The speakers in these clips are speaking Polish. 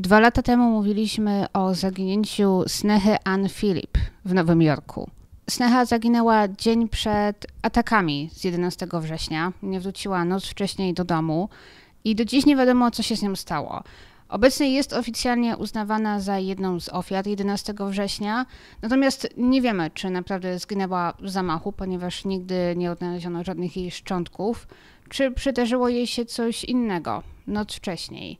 Dwa lata temu mówiliśmy o zaginięciu Snehy Ann Philip w Nowym Jorku. Sneha zaginęła dzień przed atakami z 11 września. Nie wróciła noc wcześniej do domu i do dziś nie wiadomo, co się z nią stało. Obecnie jest oficjalnie uznawana za jedną z ofiar 11 września, natomiast nie wiemy, czy naprawdę zginęła w zamachu, ponieważ nigdy nie odnaleziono żadnych jej szczątków, czy przydarzyło jej się coś innego noc wcześniej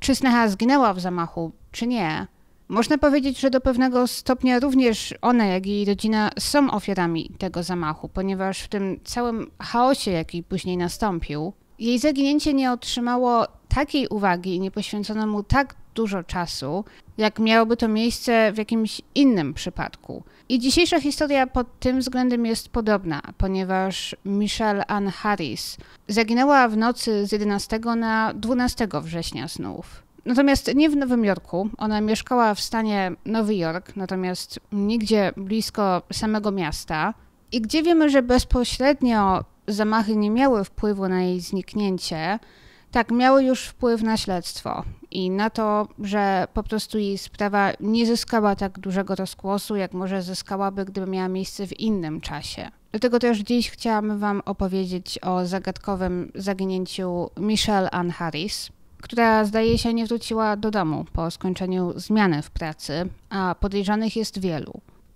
czy Snecha zginęła w zamachu, czy nie, można powiedzieć, że do pewnego stopnia również ona, jak i jej rodzina są ofiarami tego zamachu, ponieważ w tym całym chaosie, jaki później nastąpił, jej zaginięcie nie otrzymało takiej uwagi i nie poświęcono mu tak dużo czasu, jak miałoby to miejsce w jakimś innym przypadku. I dzisiejsza historia pod tym względem jest podobna, ponieważ Michelle Ann Harris zaginęła w nocy z 11 na 12 września znów. Natomiast nie w Nowym Jorku. Ona mieszkała w stanie Nowy Jork, natomiast nigdzie blisko samego miasta. I gdzie wiemy, że bezpośrednio zamachy nie miały wpływu na jej zniknięcie, tak, miały już wpływ na śledztwo i na to, że po prostu jej sprawa nie zyskała tak dużego rozgłosu, jak może zyskałaby, gdyby miała miejsce w innym czasie. Dlatego też dziś chciałam Wam opowiedzieć o zagadkowym zaginięciu Michelle Ann Harris, która zdaje się nie wróciła do domu po skończeniu zmiany w pracy, a podejrzanych jest wielu.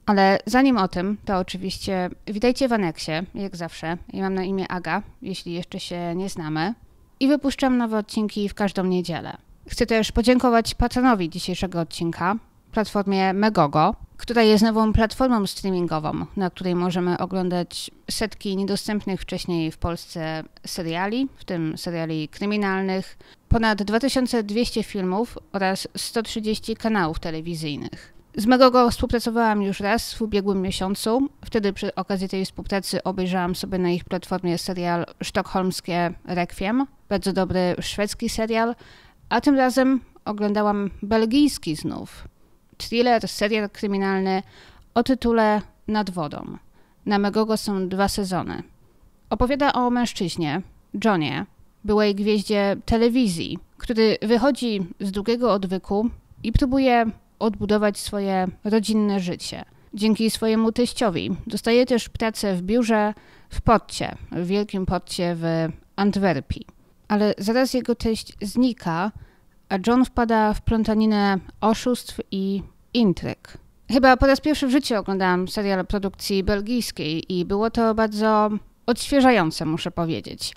Ale zanim o tym, to oczywiście witajcie w aneksie, jak zawsze. Ja mam na imię Aga, jeśli jeszcze się nie znamy i wypuszczam nowe odcinki w każdą niedzielę. Chcę też podziękować patronowi dzisiejszego odcinka, platformie Megogo, która jest nową platformą streamingową, na której możemy oglądać setki niedostępnych wcześniej w Polsce seriali, w tym seriali kryminalnych, ponad 2200 filmów oraz 130 kanałów telewizyjnych. Z Megogo współpracowałam już raz w ubiegłym miesiącu. Wtedy przy okazji tej współpracy obejrzałam sobie na ich platformie serial Sztokholmskie Requiem, bardzo dobry szwedzki serial, a tym razem oglądałam belgijski znów. Thriller, serial kryminalny o tytule Nad wodą. Na Megogo są dwa sezony. Opowiada o mężczyźnie, Johnie, byłej gwieździe telewizji, który wychodzi z długiego odwyku i próbuje odbudować swoje rodzinne życie. Dzięki swojemu teściowi dostaje też pracę w biurze w podcie, w wielkim podcie w Antwerpii. Ale zaraz jego teść znika, a John wpada w plątaninę oszustw i intryg. Chyba po raz pierwszy w życiu oglądałam serial produkcji belgijskiej i było to bardzo odświeżające, muszę powiedzieć.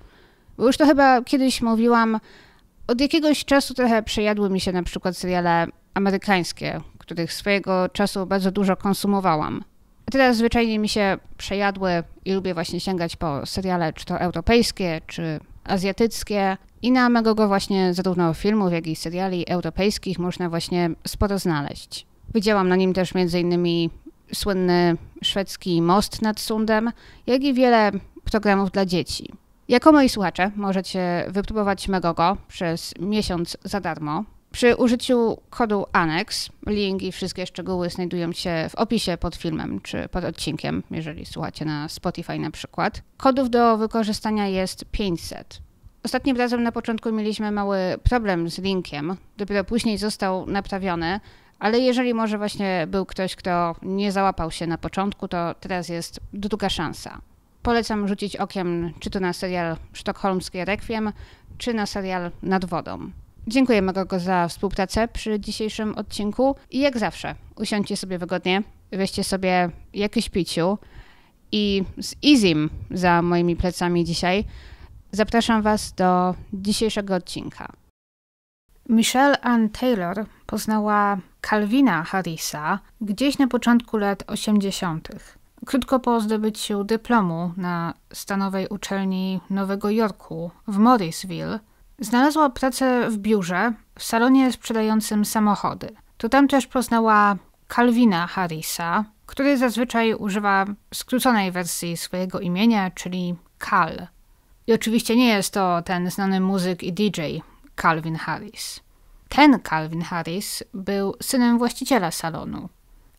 Bo już to chyba kiedyś mówiłam, od jakiegoś czasu trochę przejadły mi się na przykład seriale amerykańskie, których swojego czasu bardzo dużo konsumowałam. A teraz zwyczajnie mi się przejadły i lubię właśnie sięgać po seriale, czy to europejskie, czy azjatyckie. I na Megogo właśnie zarówno filmów, jak i seriali europejskich można właśnie sporo znaleźć. Widziałam na nim też m.in. słynny szwedzki most nad Sundem, jak i wiele programów dla dzieci. Jako moi słuchacze możecie wypróbować Megogo przez miesiąc za darmo. Przy użyciu kodu ANEX, link i wszystkie szczegóły znajdują się w opisie pod filmem czy pod odcinkiem, jeżeli słuchacie na Spotify na przykład. Kodów do wykorzystania jest 500. Ostatnim razem na początku mieliśmy mały problem z linkiem, dopiero później został naprawiony, ale jeżeli może właśnie był ktoś, kto nie załapał się na początku, to teraz jest druga szansa polecam rzucić okiem czy to na serial Sztokholmskie Requiem, czy na serial Nad Wodą. Dziękujemy Magogo za współpracę przy dzisiejszym odcinku i jak zawsze usiądźcie sobie wygodnie, weźcie sobie jakieś piciu i z Izim za moimi plecami dzisiaj zapraszam Was do dzisiejszego odcinka. Michelle Ann Taylor poznała Calvina Harrisa gdzieś na początku lat 80. Krótko po zdobyciu dyplomu na stanowej uczelni Nowego Jorku w Morrisville znalazła pracę w biurze w salonie sprzedającym samochody. To tam też poznała Calvina Harrisa, który zazwyczaj używa skróconej wersji swojego imienia, czyli Cal. I oczywiście nie jest to ten znany muzyk i DJ Calvin Harris. Ten Calvin Harris był synem właściciela salonu.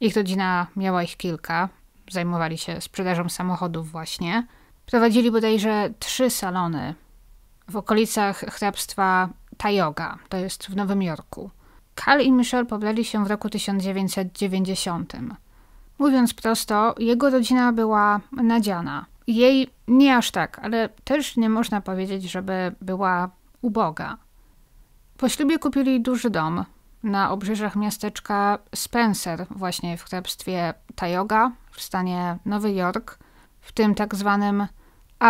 Ich rodzina miała ich kilka, zajmowali się sprzedażą samochodów właśnie. Prowadzili bodajże trzy salony w okolicach hrabstwa Tayoga, to jest w Nowym Jorku. Carl i Michelle pobrali się w roku 1990. Mówiąc prosto, jego rodzina była nadziana. Jej nie aż tak, ale też nie można powiedzieć, żeby była uboga. Po ślubie kupili duży dom na obrzeżach miasteczka Spencer, właśnie w hrabstwie Tayoga w stanie Nowy Jork, w tym tak zwanym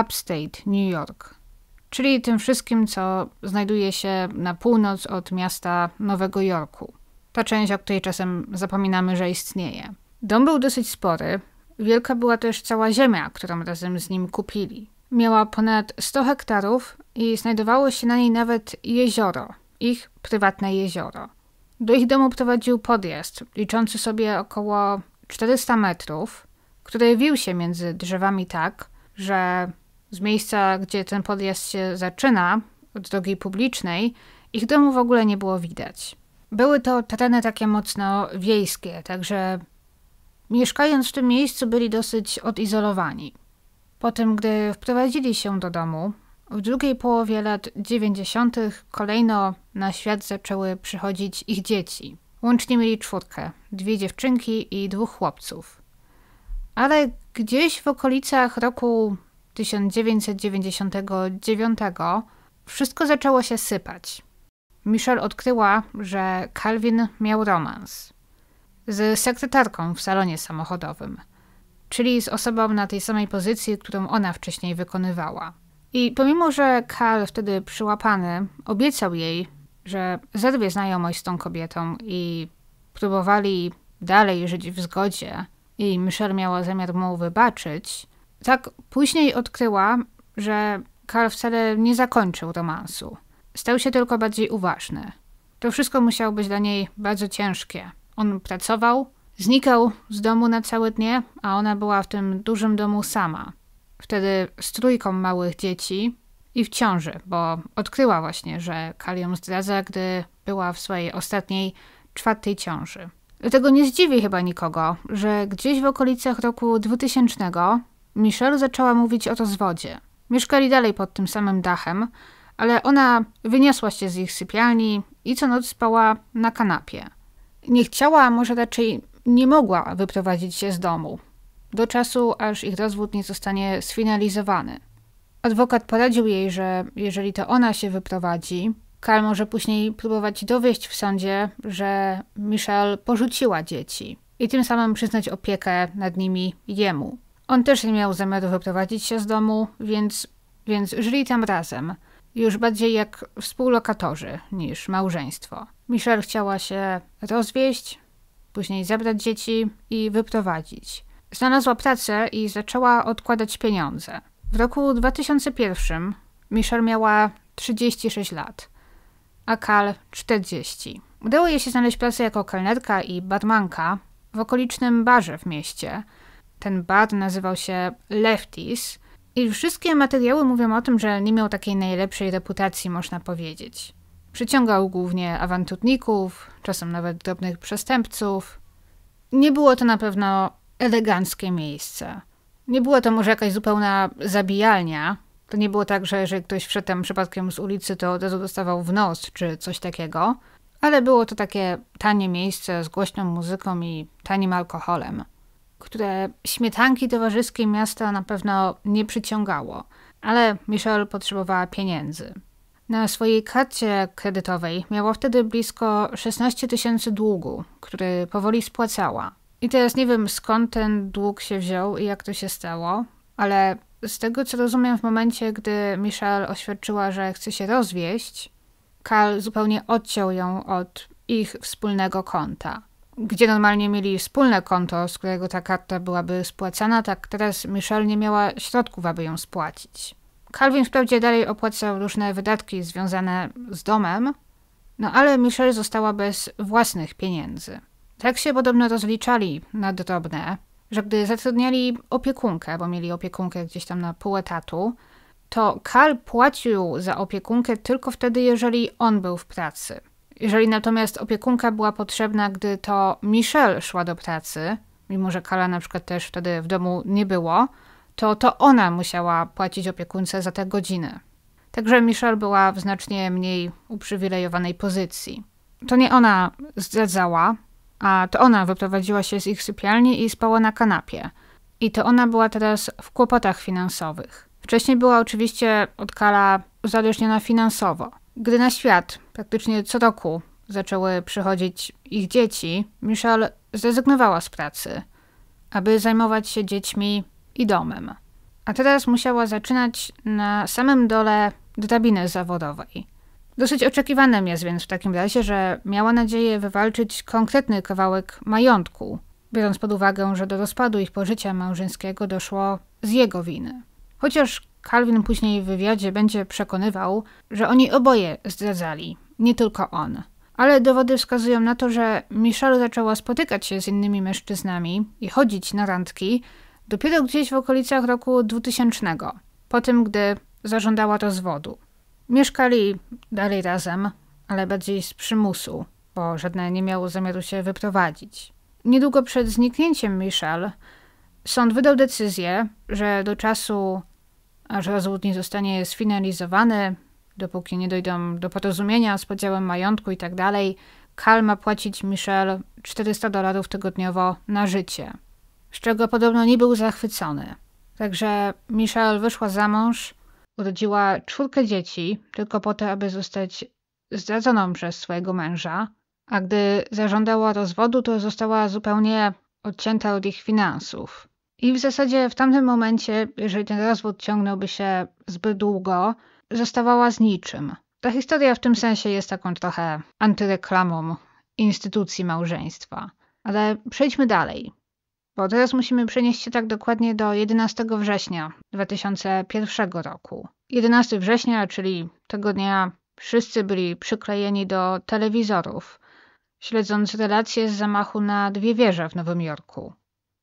Upstate New York, czyli tym wszystkim, co znajduje się na północ od miasta Nowego Jorku. Ta część, o której czasem zapominamy, że istnieje. Dom był dosyć spory, wielka była też cała ziemia, którą razem z nim kupili. Miała ponad 100 hektarów i znajdowało się na niej nawet jezioro, ich prywatne jezioro. Do ich domu prowadził podjazd, liczący sobie około 400 metrów, który wił się między drzewami tak, że z miejsca, gdzie ten podjazd się zaczyna, od drogi publicznej, ich domu w ogóle nie było widać. Były to tereny takie mocno wiejskie, także mieszkając w tym miejscu byli dosyć odizolowani. Po tym, gdy wprowadzili się do domu, w drugiej połowie lat 90. kolejno na świat zaczęły przychodzić ich dzieci. Łącznie mieli czwórkę dwie dziewczynki i dwóch chłopców. Ale gdzieś w okolicach roku 1999 wszystko zaczęło się sypać. Michelle odkryła, że Calvin miał romans z sekretarką w salonie samochodowym, czyli z osobą na tej samej pozycji, którą ona wcześniej wykonywała. I pomimo, że Cal wtedy przyłapany obiecał jej, że zerwie znajomość z tą kobietą i próbowali dalej żyć w zgodzie i Michelle miała zamiar mu wybaczyć, tak później odkryła, że Karl wcale nie zakończył romansu. Stał się tylko bardziej uważny. To wszystko musiało być dla niej bardzo ciężkie. On pracował, znikał z domu na całe dnie, a ona była w tym dużym domu sama. Wtedy z trójką małych dzieci i w ciąży, bo odkryła właśnie, że Karl ją zdradza, gdy była w swojej ostatniej czwartej ciąży. Dlatego nie zdziwi chyba nikogo, że gdzieś w okolicach roku 2000 Michelle zaczęła mówić o rozwodzie. Mieszkali dalej pod tym samym dachem, ale ona wyniosła się z ich sypialni i co noc spała na kanapie. Nie chciała, może raczej nie mogła wyprowadzić się z domu, do czasu, aż ich rozwód nie zostanie sfinalizowany. Adwokat poradził jej, że jeżeli to ona się wyprowadzi, Kal może później próbować dowieść w sądzie, że Michelle porzuciła dzieci i tym samym przyznać opiekę nad nimi jemu. On też nie miał zamiaru wyprowadzić się z domu, więc, więc żyli tam razem, już bardziej jak współlokatorzy niż małżeństwo. Michelle chciała się rozwieść, później zabrać dzieci i wyprowadzić. Znalazła pracę i zaczęła odkładać pieniądze. W roku 2001 Michelle miała 36 lat. Akal 40. Udało jej się znaleźć pracę jako kelnerka i barmanka w okolicznym barze w mieście. Ten bar nazywał się Lefties i wszystkie materiały mówią o tym, że nie miał takiej najlepszej reputacji, można powiedzieć. Przyciągał głównie awanturników, czasem nawet drobnych przestępców. Nie było to na pewno eleganckie miejsce. Nie było to może jakaś zupełna zabijalnia, to nie było tak, że jeżeli ktoś wszedł tam przypadkiem z ulicy, to od razu dostawał w nos czy coś takiego, ale było to takie tanie miejsce z głośną muzyką i tanim alkoholem, które śmietanki towarzyskie miasta na pewno nie przyciągało, ale Michelle potrzebowała pieniędzy. Na swojej karcie kredytowej miała wtedy blisko 16 tysięcy długu, który powoli spłacała. I teraz nie wiem skąd ten dług się wziął i jak to się stało, ale z tego co rozumiem, w momencie, gdy Michelle oświadczyła, że chce się rozwieść, Karl zupełnie odciął ją od ich wspólnego konta. Gdzie normalnie mieli wspólne konto, z którego ta karta byłaby spłacana, tak teraz Michelle nie miała środków, aby ją spłacić. Calvin wprawdzie dalej opłacał różne wydatki związane z domem, no ale Michelle została bez własnych pieniędzy. Tak się podobno rozliczali na drobne, że gdy zatrudniali opiekunkę, bo mieli opiekunkę gdzieś tam na pół etatu, to Karl płacił za opiekunkę tylko wtedy, jeżeli on był w pracy. Jeżeli natomiast opiekunka była potrzebna, gdy to Michelle szła do pracy, mimo że Kala na przykład też wtedy w domu nie było, to to ona musiała płacić opiekunce za te godziny. Także Michelle była w znacznie mniej uprzywilejowanej pozycji. To nie ona zdradzała, a to ona wyprowadziła się z ich sypialni i spała na kanapie. I to ona była teraz w kłopotach finansowych. Wcześniej była oczywiście od Kala uzależniona finansowo. Gdy na świat praktycznie co roku zaczęły przychodzić ich dzieci, Michelle zrezygnowała z pracy, aby zajmować się dziećmi i domem. A teraz musiała zaczynać na samym dole drabiny zawodowej. Dosyć oczekiwanym jest więc w takim razie, że miała nadzieję wywalczyć konkretny kawałek majątku, biorąc pod uwagę, że do rozpadu ich pożycia małżeńskiego doszło z jego winy. Chociaż Calvin później w wywiadzie będzie przekonywał, że oni oboje zdradzali, nie tylko on. Ale dowody wskazują na to, że Michelle zaczęła spotykać się z innymi mężczyznami i chodzić na randki dopiero gdzieś w okolicach roku 2000, po tym gdy zażądała rozwodu. Mieszkali dalej razem, ale bardziej z przymusu, bo żadne nie miało zamiaru się wyprowadzić. Niedługo przed zniknięciem Michelle sąd wydał decyzję, że do czasu, aż rozwód nie zostanie sfinalizowany, dopóki nie dojdą do porozumienia z podziałem majątku i tak dalej, Karl ma płacić Michelle 400 dolarów tygodniowo na życie, z czego podobno nie był zachwycony. Także Michelle wyszła za mąż Urodziła czwórkę dzieci tylko po to, aby zostać zdradzoną przez swojego męża, a gdy zażądała rozwodu, to została zupełnie odcięta od ich finansów. I w zasadzie w tamtym momencie, jeżeli ten rozwód ciągnąłby się zbyt długo, zostawała z niczym. Ta historia w tym sensie jest taką trochę antyreklamą instytucji małżeństwa. Ale przejdźmy dalej. Bo teraz musimy przenieść się tak dokładnie do 11 września 2001 roku. 11 września, czyli tego dnia wszyscy byli przyklejeni do telewizorów, śledząc relacje z zamachu na dwie wieże w Nowym Jorku.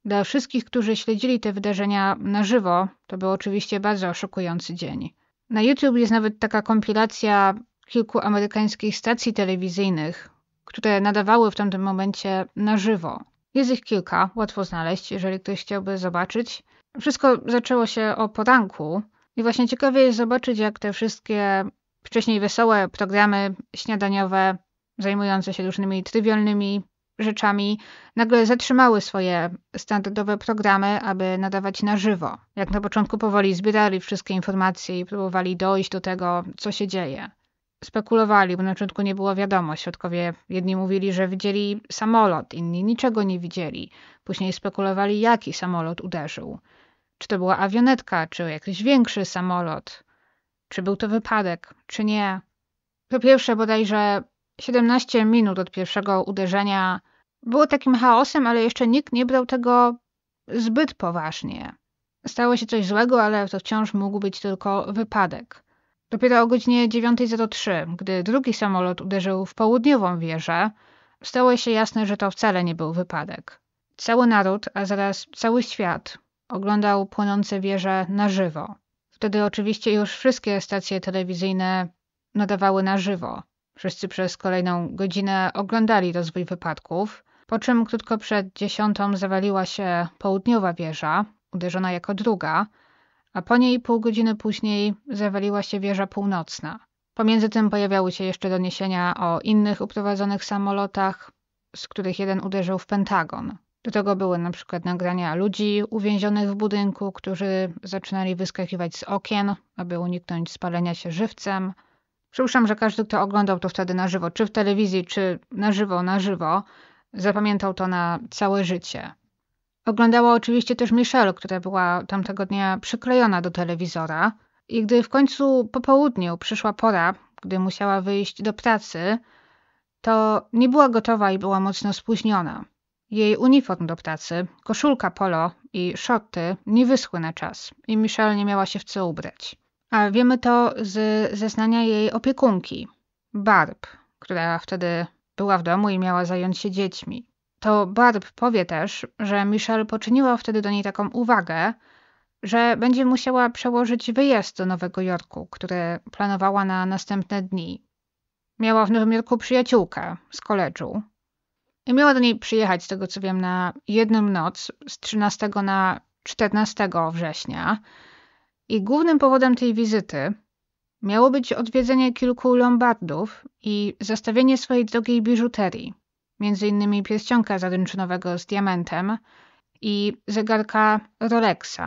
Dla wszystkich, którzy śledzili te wydarzenia na żywo, to był oczywiście bardzo szokujący dzień. Na YouTube jest nawet taka kompilacja kilku amerykańskich stacji telewizyjnych, które nadawały w tamtym momencie na żywo. Jest ich kilka, łatwo znaleźć, jeżeli ktoś chciałby zobaczyć. Wszystko zaczęło się o poranku i właśnie ciekawie jest zobaczyć, jak te wszystkie wcześniej wesołe programy śniadaniowe zajmujące się różnymi trywialnymi rzeczami nagle zatrzymały swoje standardowe programy, aby nadawać na żywo. Jak na początku powoli zbierali wszystkie informacje i próbowali dojść do tego, co się dzieje spekulowali, bo na początku nie było wiadomo. Świadkowie jedni mówili, że widzieli samolot, inni niczego nie widzieli. Później spekulowali, jaki samolot uderzył. Czy to była awionetka, czy jakiś większy samolot, czy był to wypadek, czy nie. Po pierwsze, bodajże 17 minut od pierwszego uderzenia było takim chaosem, ale jeszcze nikt nie brał tego zbyt poważnie. Stało się coś złego, ale to wciąż mógł być tylko wypadek. Dopiero o godzinie 9.03, gdy drugi samolot uderzył w południową wieżę, stało się jasne, że to wcale nie był wypadek. Cały naród, a zaraz cały świat, oglądał płonące wieże na żywo. Wtedy oczywiście już wszystkie stacje telewizyjne nadawały na żywo. Wszyscy przez kolejną godzinę oglądali rozwój wypadków, po czym krótko przed dziesiątą zawaliła się południowa wieża, uderzona jako druga, a po niej pół godziny później zawaliła się wieża północna. Pomiędzy tym pojawiały się jeszcze doniesienia o innych uprowadzonych samolotach, z których jeden uderzył w Pentagon. Do tego były na przykład nagrania ludzi uwięzionych w budynku, którzy zaczynali wyskakiwać z okien, aby uniknąć spalenia się żywcem. Przypuszczam, że każdy, kto oglądał to wtedy na żywo, czy w telewizji, czy na żywo, na żywo, zapamiętał to na całe życie. Oglądała oczywiście też Michelle, która była tamtego dnia przyklejona do telewizora. I gdy w końcu po południu przyszła pora, gdy musiała wyjść do pracy, to nie była gotowa i była mocno spóźniona. Jej uniform do pracy, koszulka polo i szorty nie wyschły na czas i Michelle nie miała się w co ubrać. A wiemy to z zeznania jej opiekunki, Barb, która wtedy była w domu i miała zająć się dziećmi to Barb powie też, że Michelle poczyniła wtedy do niej taką uwagę, że będzie musiała przełożyć wyjazd do Nowego Jorku, który planowała na następne dni. Miała w Nowym Jorku przyjaciółkę z koledżu i miała do niej przyjechać, z tego co wiem, na jedną noc z 13 na 14 września. I głównym powodem tej wizyty miało być odwiedzenie kilku lombardów i zastawienie swojej drogiej biżuterii między innymi pierścionka zaręczynowego z diamentem i zegarka Rolexa.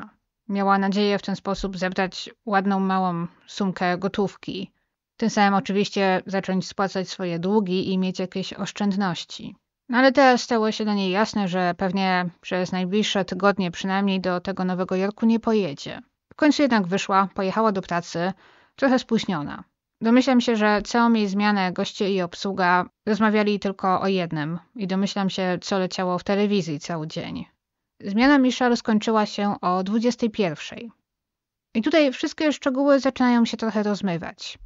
Miała nadzieję w ten sposób zebrać ładną małą sumkę gotówki. Tym samym oczywiście zacząć spłacać swoje długi i mieć jakieś oszczędności. No ale teraz stało się dla niej jasne, że pewnie przez najbliższe tygodnie przynajmniej do tego Nowego Jorku nie pojedzie. W końcu jednak wyszła, pojechała do pracy, trochę spóźniona. Domyślam się, że całą jej zmianę goście i obsługa rozmawiali tylko o jednym i domyślam się, co leciało w telewizji cały dzień. Zmiana Michelle skończyła się o 21. I tutaj wszystkie szczegóły zaczynają się trochę rozmywać.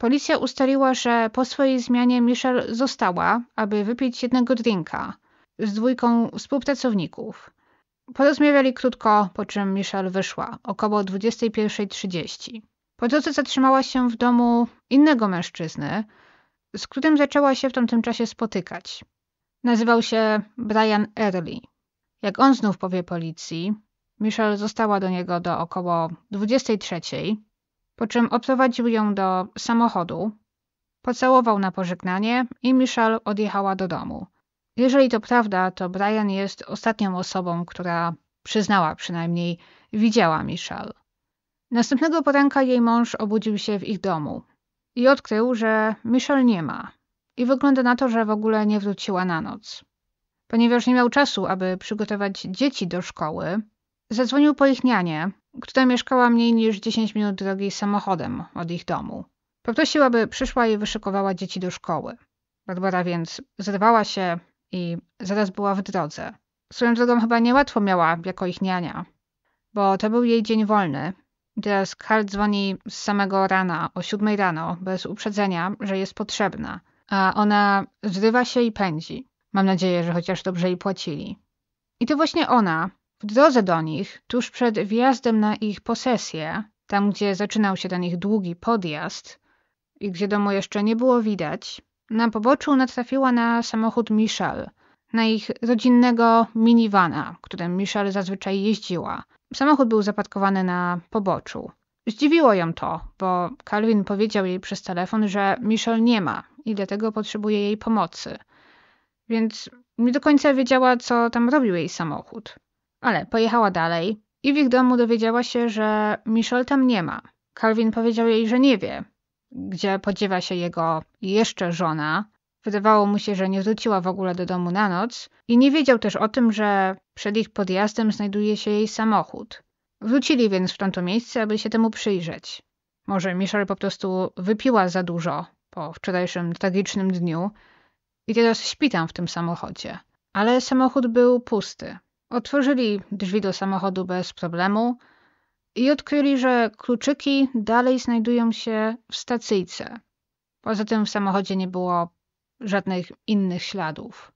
Policja ustaliła, że po swojej zmianie Michelle została, aby wypić jednego drinka z dwójką współpracowników. Porozmawiali krótko, po czym Michelle wyszła, około 21.30. Po drodze zatrzymała się w domu innego mężczyzny, z którym zaczęła się w tamtym czasie spotykać. Nazywał się Brian Early. Jak on znów powie policji, Michelle została do niego do około 23, po czym oprowadził ją do samochodu, pocałował na pożegnanie i Michelle odjechała do domu. Jeżeli to prawda, to Brian jest ostatnią osobą, która przyznała przynajmniej widziała Michelle. Następnego poranka jej mąż obudził się w ich domu i odkrył, że Michelle nie ma i wygląda na to, że w ogóle nie wróciła na noc. Ponieważ nie miał czasu, aby przygotować dzieci do szkoły, zadzwonił po ich nianie, która mieszkała mniej niż 10 minut drogi samochodem od ich domu. Poprosił, aby przyszła i wyszykowała dzieci do szkoły. Barbara więc zerwała się i zaraz była w drodze. Swoją drogą chyba niełatwo miała jako ich niania, bo to był jej dzień wolny Teraz Karl dzwoni z samego rana, o siódmej rano, bez uprzedzenia, że jest potrzebna, a ona zrywa się i pędzi. Mam nadzieję, że chociaż dobrze jej płacili. I to właśnie ona, w drodze do nich, tuż przed wjazdem na ich posesję, tam gdzie zaczynał się ten ich długi podjazd i gdzie domu jeszcze nie było widać, na poboczu natrafiła na samochód Michelle, na ich rodzinnego minivana, którym Michelle zazwyczaj jeździła – Samochód był zaparkowany na poboczu. Zdziwiło ją to, bo Calvin powiedział jej przez telefon, że Michelle nie ma i dlatego potrzebuje jej pomocy. Więc nie do końca wiedziała, co tam robił jej samochód. Ale pojechała dalej i w ich domu dowiedziała się, że Michelle tam nie ma. Calvin powiedział jej, że nie wie, gdzie podziewa się jego jeszcze żona, Wydawało mu się, że nie wróciła w ogóle do domu na noc i nie wiedział też o tym, że przed ich podjazdem znajduje się jej samochód. Wrócili więc w tamto miejsce, aby się temu przyjrzeć. Może Michelle po prostu wypiła za dużo po wczorajszym tragicznym dniu i teraz śpi tam w tym samochodzie. Ale samochód był pusty. Otworzyli drzwi do samochodu bez problemu i odkryli, że kluczyki dalej znajdują się w stacyjce. Poza tym w samochodzie nie było żadnych innych śladów.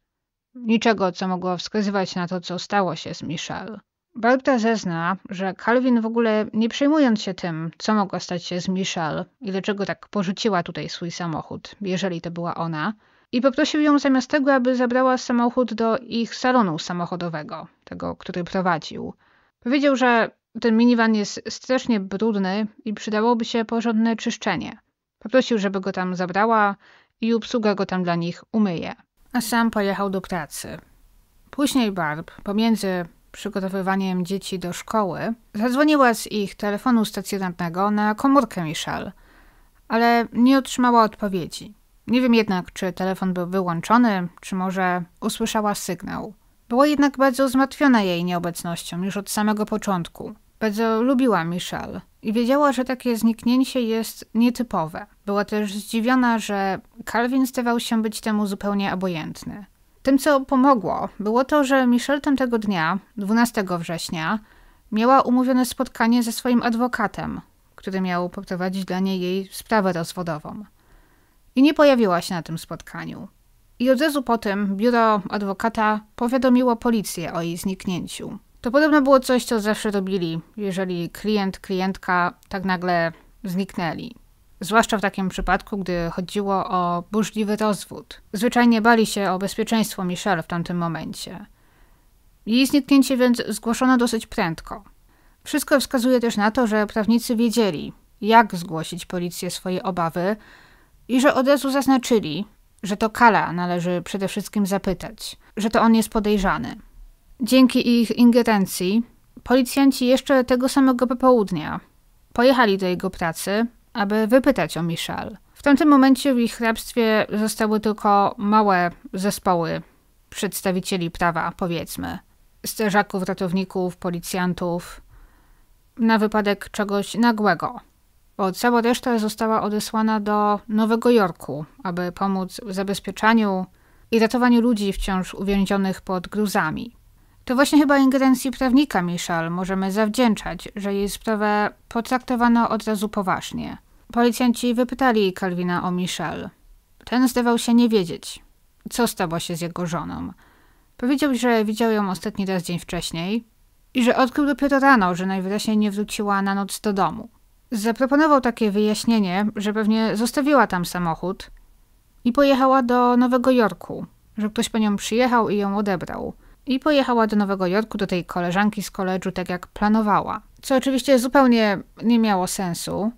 Niczego, co mogło wskazywać na to, co stało się z Michelle. Barta zezna, że Calvin w ogóle nie przejmując się tym, co mogło stać się z Michelle i dlaczego tak porzuciła tutaj swój samochód, jeżeli to była ona, i poprosił ją zamiast tego, aby zabrała samochód do ich salonu samochodowego, tego, który prowadził. Powiedział, że ten minivan jest strasznie brudny i przydałoby się porządne czyszczenie. Poprosił, żeby go tam zabrała, i obsługa go tam dla nich umyje. A sam pojechał do pracy. Później Barb, pomiędzy przygotowywaniem dzieci do szkoły, zadzwoniła z ich telefonu stacjonarnego na komórkę Michelle, ale nie otrzymała odpowiedzi. Nie wiem jednak, czy telefon był wyłączony, czy może usłyszała sygnał. Była jednak bardzo zmartwiona jej nieobecnością już od samego początku. Bardzo lubiła Michelle i wiedziała, że takie zniknięcie jest nietypowe. Była też zdziwiona, że Calvin zdawał się być temu zupełnie obojętny. Tym, co pomogło, było to, że Michelle tamtego dnia, 12 września, miała umówione spotkanie ze swoim adwokatem, który miał poprowadzić dla niej jej sprawę rozwodową. I nie pojawiła się na tym spotkaniu. I od razu po tym biuro adwokata powiadomiło policję o jej zniknięciu. To podobno było coś, co zawsze robili, jeżeli klient, klientka tak nagle zniknęli. Zwłaszcza w takim przypadku, gdy chodziło o burzliwy rozwód. Zwyczajnie bali się o bezpieczeństwo Michelle w tamtym momencie. Jej zniknięcie więc zgłoszono dosyć prędko. Wszystko wskazuje też na to, że prawnicy wiedzieli, jak zgłosić policję swoje obawy i że od razu zaznaczyli, że to Kala należy przede wszystkim zapytać, że to on jest podejrzany. Dzięki ich ingerencji, policjanci jeszcze tego samego popołudnia pojechali do jego pracy, aby wypytać o Michel. W tamtym momencie w ich hrabstwie zostały tylko małe zespoły przedstawicieli prawa, powiedzmy. Strażaków, ratowników, policjantów, na wypadek czegoś nagłego. Bo cała reszta została odesłana do Nowego Jorku, aby pomóc w zabezpieczaniu i ratowaniu ludzi wciąż uwięzionych pod gruzami. To właśnie chyba ingerencji prawnika Michal możemy zawdzięczać, że jej sprawę potraktowano od razu poważnie. Policjanci wypytali Kalwina o Michal. Ten zdawał się nie wiedzieć, co stało się z jego żoną. Powiedział, że widział ją ostatni raz dzień wcześniej i że odkrył dopiero rano, że najwyraźniej nie wróciła na noc do domu. Zaproponował takie wyjaśnienie, że pewnie zostawiła tam samochód i pojechała do Nowego Jorku, że ktoś po nią przyjechał i ją odebrał – i pojechała do Nowego Jorku do tej koleżanki z koledżu, tak jak planowała. Co oczywiście zupełnie nie miało sensu.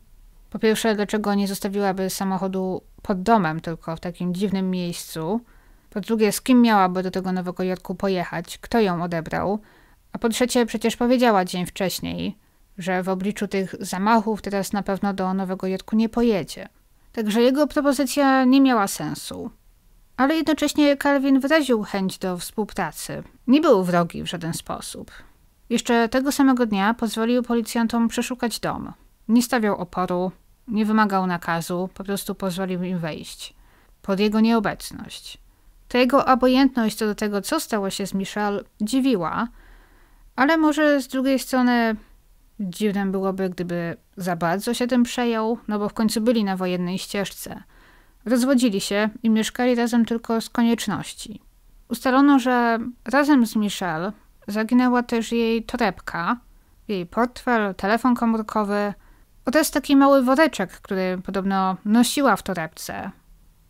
Po pierwsze, dlaczego nie zostawiłaby samochodu pod domem, tylko w takim dziwnym miejscu. Po drugie, z kim miałaby do tego Nowego Jorku pojechać, kto ją odebrał. A po trzecie, przecież powiedziała dzień wcześniej, że w obliczu tych zamachów teraz na pewno do Nowego Jorku nie pojedzie. Także jego propozycja nie miała sensu ale jednocześnie Calvin wyraził chęć do współpracy. Nie był wrogi w żaden sposób. Jeszcze tego samego dnia pozwolił policjantom przeszukać dom. Nie stawiał oporu, nie wymagał nakazu, po prostu pozwolił im wejść. Pod jego nieobecność. Ta jego obojętność co do tego, co stało się z Michelle, dziwiła, ale może z drugiej strony dziwnym byłoby, gdyby za bardzo się tym przejął, no bo w końcu byli na wojennej ścieżce – Rozwodzili się i mieszkali razem tylko z konieczności. Ustalono, że razem z Michelle zaginęła też jej torebka, jej portfel, telefon komórkowy oraz taki mały woreczek, który podobno nosiła w torebce,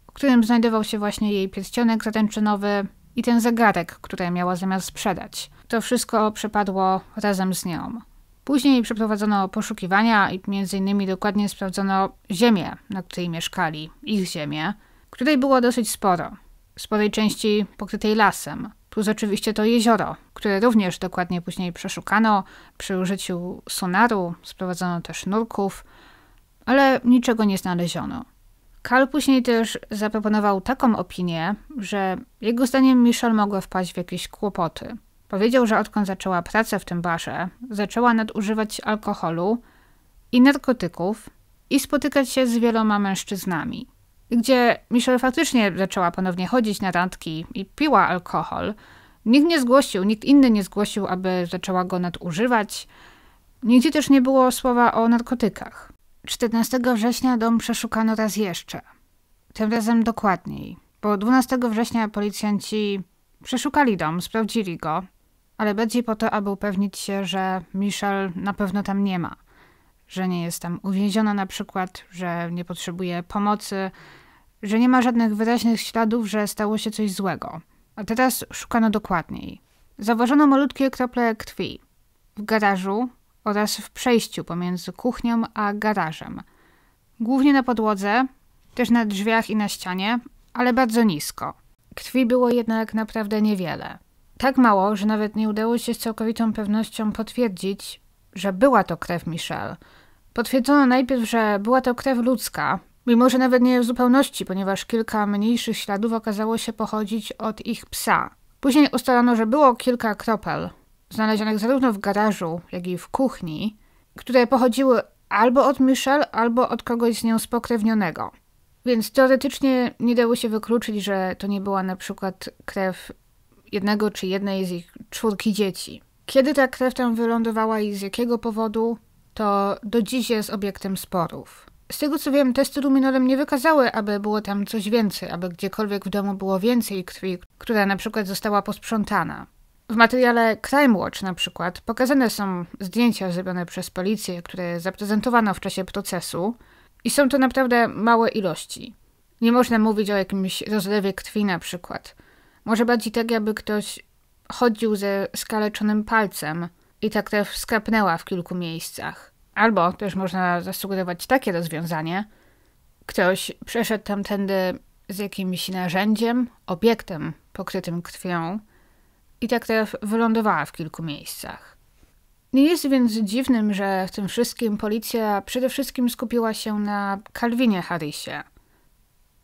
w którym znajdował się właśnie jej pierścionek zaręczynowy i ten zegarek, który miała zamiar sprzedać. To wszystko przepadło razem z nią. Później przeprowadzono poszukiwania i między innymi dokładnie sprawdzono ziemię, na której mieszkali, ich ziemię, której było dosyć sporo. Sporej części pokrytej lasem, plus oczywiście to jezioro, które również dokładnie później przeszukano. Przy użyciu sonaru sprowadzono też nurków, ale niczego nie znaleziono. Karl później też zaproponował taką opinię, że jego zdaniem Michel mogła wpaść w jakieś kłopoty – Powiedział, że odkąd zaczęła pracę w tym barze, zaczęła nadużywać alkoholu i narkotyków i spotykać się z wieloma mężczyznami. Gdzie Michelle faktycznie zaczęła ponownie chodzić na randki i piła alkohol, nikt nie zgłosił, nikt inny nie zgłosił, aby zaczęła go nadużywać. Nigdzie też nie było słowa o narkotykach. 14 września dom przeszukano raz jeszcze. Tym razem dokładniej, bo 12 września policjanci przeszukali dom, sprawdzili go ale bardziej po to, aby upewnić się, że Michelle na pewno tam nie ma. Że nie jest tam uwięziona na przykład, że nie potrzebuje pomocy, że nie ma żadnych wyraźnych śladów, że stało się coś złego. A teraz szukano dokładniej. Zauważono malutkie krople krwi w garażu oraz w przejściu pomiędzy kuchnią a garażem. Głównie na podłodze, też na drzwiach i na ścianie, ale bardzo nisko. Krwi było jednak naprawdę niewiele tak mało, że nawet nie udało się z całkowitą pewnością potwierdzić, że była to krew Michelle. Potwierdzono najpierw, że była to krew ludzka, mimo że nawet nie w zupełności, ponieważ kilka mniejszych śladów okazało się pochodzić od ich psa. Później ustalono, że było kilka kropel, znalezionych zarówno w garażu, jak i w kuchni, które pochodziły albo od Michelle, albo od kogoś z nią spokrewnionego. Więc teoretycznie nie dało się wykluczyć, że to nie była na przykład krew jednego czy jednej z ich czwórki dzieci. Kiedy ta krew tam wylądowała i z jakiego powodu, to do dziś jest obiektem sporów. Z tego co wiem, testy luminorem nie wykazały, aby było tam coś więcej, aby gdziekolwiek w domu było więcej krwi, która na przykład została posprzątana. W materiale Crime Watch na przykład pokazane są zdjęcia zrobione przez policję, które zaprezentowano w czasie procesu i są to naprawdę małe ilości. Nie można mówić o jakimś rozlewie krwi na przykład. Może bardziej tak, jakby ktoś chodził ze skaleczonym palcem i tak krew skapnęła w kilku miejscach. Albo też można zasugerować takie rozwiązanie. Ktoś przeszedł tamtędy z jakimś narzędziem, obiektem pokrytym krwią i tak krew wylądowała w kilku miejscach. Nie jest więc dziwnym, że w tym wszystkim policja przede wszystkim skupiła się na Kalwinie Harrisie –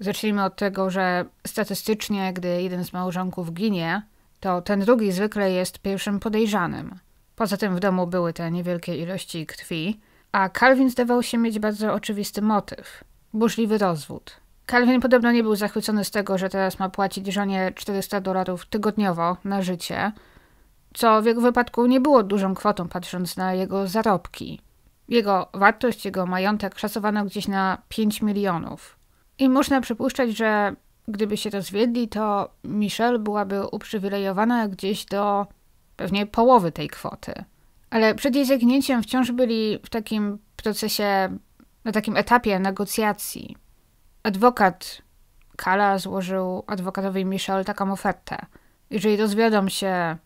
Zacznijmy od tego, że statystycznie, gdy jeden z małżonków ginie, to ten drugi zwykle jest pierwszym podejrzanym. Poza tym w domu były te niewielkie ilości krwi, a Calvin zdawał się mieć bardzo oczywisty motyw burzliwy rozwód. Calvin podobno nie był zachwycony z tego, że teraz ma płacić żonie 400 dolarów tygodniowo na życie, co w jego wypadku nie było dużą kwotą, patrząc na jego zarobki. Jego wartość, jego majątek szacowano gdzieś na 5 milionów. I można przypuszczać, że gdyby się rozwiedli, to Michelle byłaby uprzywilejowana gdzieś do pewnie połowy tej kwoty. Ale przed jej zagnięciem wciąż byli w takim procesie, na takim etapie negocjacji. Adwokat Kala złożył adwokatowi Michelle taką ofertę. Jeżeli rozwiodą się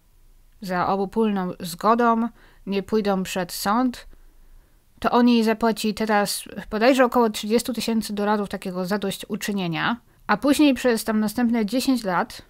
za obopólną zgodą, nie pójdą przed sąd, to on jej zapłaci teraz bodajże około 30 tysięcy dolarów takiego zadośćuczynienia, a później przez tam następne 10 lat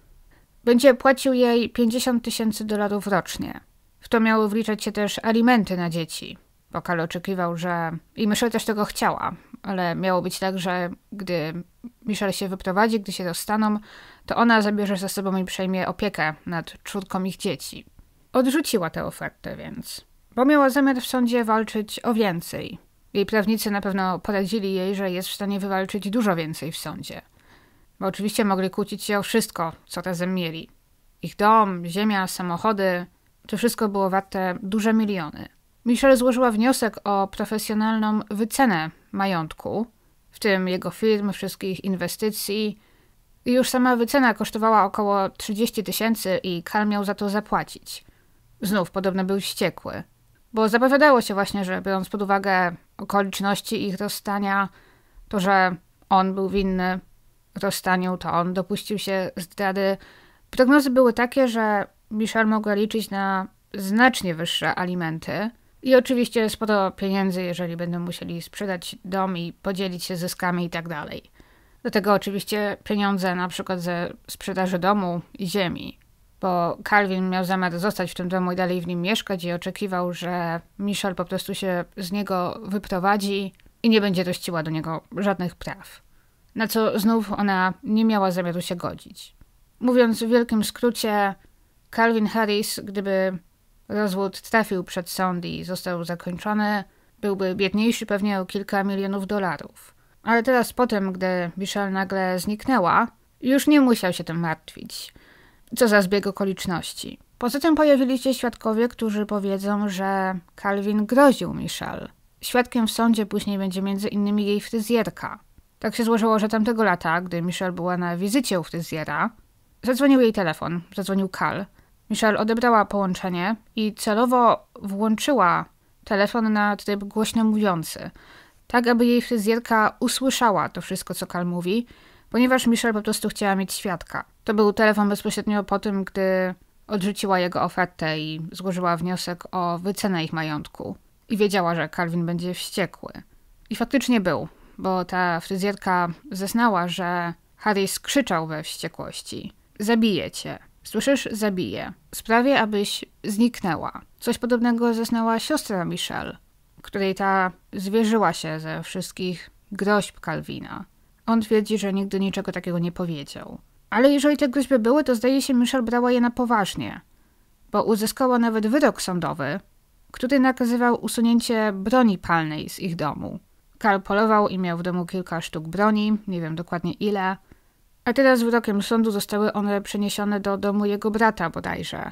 będzie płacił jej 50 tysięcy dolarów rocznie. W to miały wliczać się też alimenty na dzieci. Pokal oczekiwał, że. I Michelle też tego chciała, ale miało być tak, że gdy Michelle się wyprowadzi, gdy się rozstaną, to ona zabierze ze sobą i przejmie opiekę nad czwórką ich dzieci. Odrzuciła tę ofertę więc bo miała zamiar w sądzie walczyć o więcej. Jej prawnicy na pewno poradzili jej, że jest w stanie wywalczyć dużo więcej w sądzie. Bo oczywiście mogli kłócić się o wszystko, co razem mieli. Ich dom, ziemia, samochody to wszystko było warte duże miliony. Michelle złożyła wniosek o profesjonalną wycenę majątku, w tym jego firm, wszystkich inwestycji. I już sama wycena kosztowała około 30 tysięcy i Karl miał za to zapłacić. Znów podobno był wściekły. Bo zapowiadało się właśnie, że biorąc pod uwagę okoliczności ich rozstania, to że on był winny rozstaniu, to on dopuścił się zdrady. Prognozy były takie, że Michel mogła liczyć na znacznie wyższe alimenty i oczywiście sporo pieniędzy, jeżeli będą musieli sprzedać dom i podzielić się zyskami itd. Tak Do tego oczywiście pieniądze na przykład ze sprzedaży domu i ziemi bo Calvin miał zamiar zostać w tym domu i dalej w nim mieszkać i oczekiwał, że Michelle po prostu się z niego wyprowadzi i nie będzie dościła do niego żadnych praw. Na co znów ona nie miała zamiaru się godzić. Mówiąc w wielkim skrócie, Calvin Harris, gdyby rozwód trafił przed sąd i został zakończony, byłby biedniejszy pewnie o kilka milionów dolarów. Ale teraz po tym, gdy Michelle nagle zniknęła, już nie musiał się tym martwić. Co za zbieg okoliczności. Poza tym pojawili się świadkowie, którzy powiedzą, że Calvin groził Michelle. Świadkiem w sądzie później będzie między innymi jej fryzjerka. Tak się złożyło, że tamtego lata, gdy Michelle była na wizycie u fryzjera, zadzwonił jej telefon, zadzwonił Cal. Michelle odebrała połączenie i celowo włączyła telefon na tryb głośno mówiący, tak aby jej fryzjerka usłyszała to wszystko, co Cal mówi, ponieważ Michelle po prostu chciała mieć świadka. To był telefon bezpośrednio po tym, gdy odrzuciła jego ofertę i złożyła wniosek o wycenę ich majątku. I wiedziała, że Calvin będzie wściekły. I faktycznie był, bo ta fryzjerka zeznała, że Harry skrzyczał we wściekłości. Zabiję cię. Słyszysz? Zabiję. Sprawię, abyś zniknęła. Coś podobnego zeznała siostra Michelle, której ta zwierzyła się ze wszystkich groźb Calvina. On twierdzi, że nigdy niczego takiego nie powiedział. Ale jeżeli te groźby były, to zdaje się, Michelle brała je na poważnie, bo uzyskała nawet wyrok sądowy, który nakazywał usunięcie broni palnej z ich domu. Karl polował i miał w domu kilka sztuk broni, nie wiem dokładnie ile, a teraz wyrokiem sądu zostały one przeniesione do domu jego brata bodajże,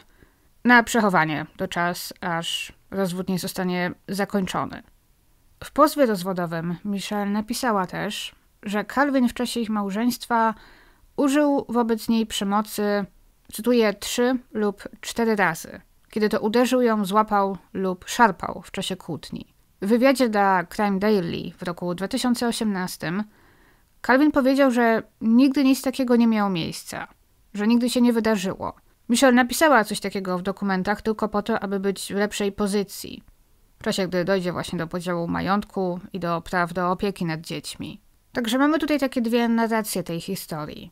na przechowanie do czas, aż rozwód nie zostanie zakończony. W pozwie rozwodowym Michelle napisała też, że Calvin w czasie ich małżeństwa Użył wobec niej przemocy, cytuję, trzy lub cztery razy. Kiedy to uderzył ją, złapał lub szarpał w czasie kłótni. W wywiadzie dla Crime Daily w roku 2018 Calvin powiedział, że nigdy nic takiego nie miało miejsca, że nigdy się nie wydarzyło. Michelle napisała coś takiego w dokumentach tylko po to, aby być w lepszej pozycji, w czasie gdy dojdzie właśnie do podziału majątku i do praw do opieki nad dziećmi. Także mamy tutaj takie dwie narracje tej historii.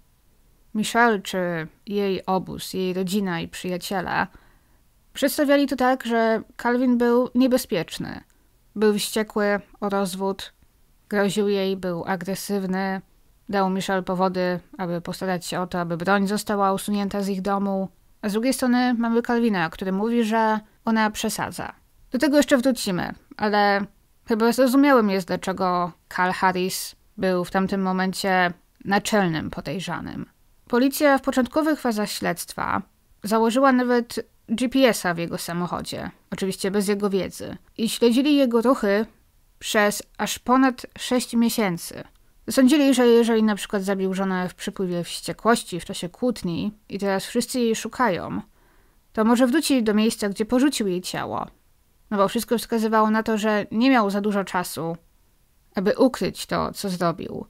Michelle czy jej obóz, jej rodzina i przyjaciele przedstawiali to tak, że Calvin był niebezpieczny. Był wściekły o rozwód, groził jej, był agresywny, dał Michelle powody, aby postarać się o to, aby broń została usunięta z ich domu. A z drugiej strony mamy Calvina, który mówi, że ona przesadza. Do tego jeszcze wrócimy, ale chyba zrozumiałym jest, dlaczego Carl Harris był w tamtym momencie naczelnym podejrzanym. Policja w początkowych fazach śledztwa założyła nawet GPS-a w jego samochodzie, oczywiście bez jego wiedzy, i śledzili jego ruchy przez aż ponad 6 miesięcy. Sądzili, że jeżeli na przykład zabił żonę w przypływie wściekłości w czasie kłótni i teraz wszyscy jej szukają, to może wróci do miejsca, gdzie porzucił jej ciało. No bo wszystko wskazywało na to, że nie miał za dużo czasu, aby ukryć to, co zrobił.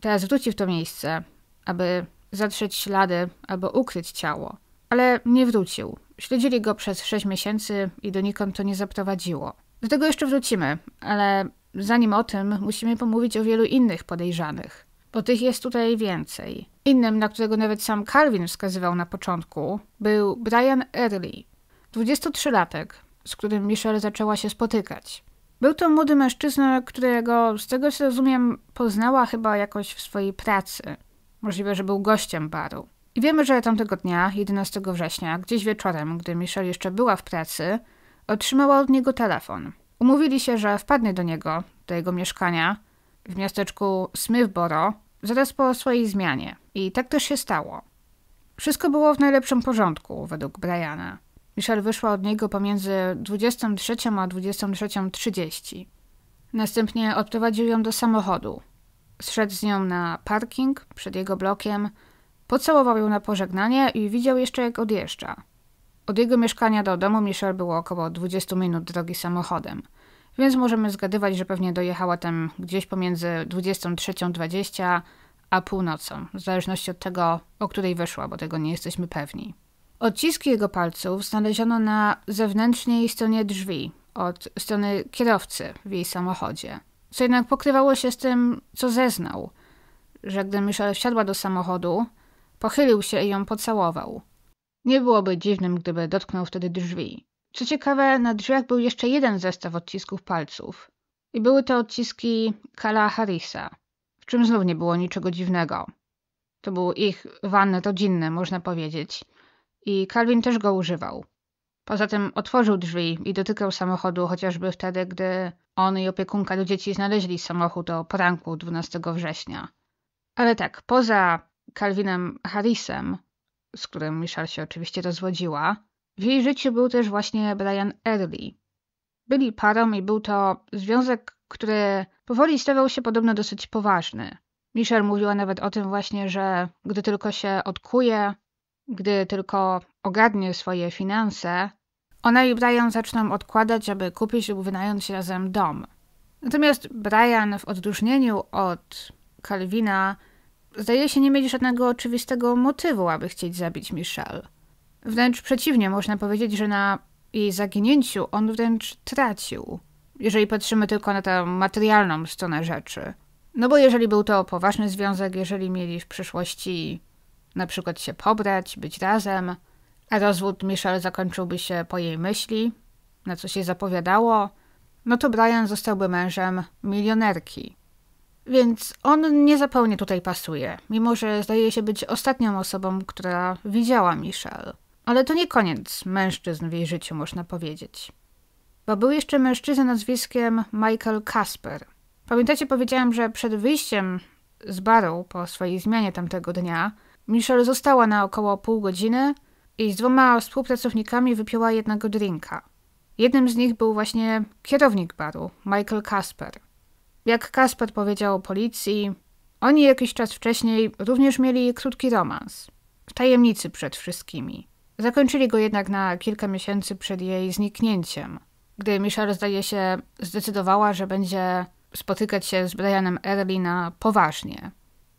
Teraz wróci w to miejsce, aby zatrzeć ślady albo ukryć ciało, ale nie wrócił. Śledzili go przez 6 miesięcy i donikąd to nie zaprowadziło. Do tego jeszcze wrócimy, ale zanim o tym, musimy pomówić o wielu innych podejrzanych, bo tych jest tutaj więcej. Innym, na którego nawet sam Calvin wskazywał na początku, był Brian Early, 23-latek, z którym Michelle zaczęła się spotykać. Był to młody mężczyzna, którego, z tego co rozumiem, poznała chyba jakoś w swojej pracy. Możliwe, że był gościem baru. I wiemy, że tamtego dnia, 11 września, gdzieś wieczorem, gdy Michelle jeszcze była w pracy, otrzymała od niego telefon. Umówili się, że wpadnie do niego, do jego mieszkania w miasteczku Smithboro zaraz po swojej zmianie. I tak też się stało. Wszystko było w najlepszym porządku, według Briana. Michelle wyszła od niego pomiędzy 23 a 23.30. Następnie odprowadził ją do samochodu, Zszedł z nią na parking przed jego blokiem, pocałował ją na pożegnanie i widział jeszcze jak odjeżdża. Od jego mieszkania do domu Michelle było około 20 minut drogi samochodem, więc możemy zgadywać, że pewnie dojechała tam gdzieś pomiędzy 23.20 a północą, w zależności od tego, o której wyszła, bo tego nie jesteśmy pewni. Odciski jego palców znaleziono na zewnętrznej stronie drzwi, od strony kierowcy w jej samochodzie co jednak pokrywało się z tym, co zeznał, że gdy Michelle wsiadła do samochodu, pochylił się i ją pocałował. Nie byłoby dziwnym, gdyby dotknął wtedy drzwi. Co ciekawe, na drzwiach był jeszcze jeden zestaw odcisków palców. I były to odciski Kala Harrisa, w czym znów nie było niczego dziwnego. To był ich wanny rodzinny, można powiedzieć. I Calvin też go używał. Poza tym otworzył drzwi i dotykał samochodu chociażby wtedy, gdy on i opiekunka do dzieci znaleźli samochód o poranku 12 września. Ale tak, poza Calvinem Harrisem, z którym Michelle się oczywiście rozwodziła, w jej życiu był też właśnie Brian Early. Byli parą i był to związek, który powoli stawał się podobno dosyć poważny. Michelle mówiła nawet o tym właśnie, że gdy tylko się odkuje, gdy tylko ogarnie swoje finanse, ona i Brian zaczną odkładać, aby kupić lub wynająć razem dom. Natomiast Brian w odróżnieniu od Calvina zdaje się nie mieć żadnego oczywistego motywu, aby chcieć zabić Michelle. Wręcz przeciwnie, można powiedzieć, że na jej zaginięciu on wręcz tracił, jeżeli patrzymy tylko na tę materialną stronę rzeczy. No bo jeżeli był to poważny związek, jeżeli mieli w przyszłości na przykład się pobrać, być razem, Rozwód Michelle zakończyłby się po jej myśli, na co się zapowiadało, no to Brian zostałby mężem milionerki. Więc on nie zupełnie tutaj pasuje, mimo że zdaje się być ostatnią osobą, która widziała Michelle. Ale to nie koniec mężczyzn w jej życiu, można powiedzieć. Bo był jeszcze mężczyzna nazwiskiem Michael Kasper. Pamiętacie, powiedziałem, że przed wyjściem z baru po swojej zmianie tamtego dnia, Michelle została na około pół godziny i z dwoma współpracownikami wypiła jednego drinka. Jednym z nich był właśnie kierownik baru, Michael Kasper. Jak Kasper powiedział policji, oni jakiś czas wcześniej również mieli krótki romans. W tajemnicy przed wszystkimi. Zakończyli go jednak na kilka miesięcy przed jej zniknięciem, gdy Michelle zdaje się zdecydowała, że będzie spotykać się z Brianem Early na poważnie.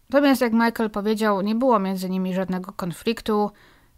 Natomiast jak Michael powiedział, nie było między nimi żadnego konfliktu,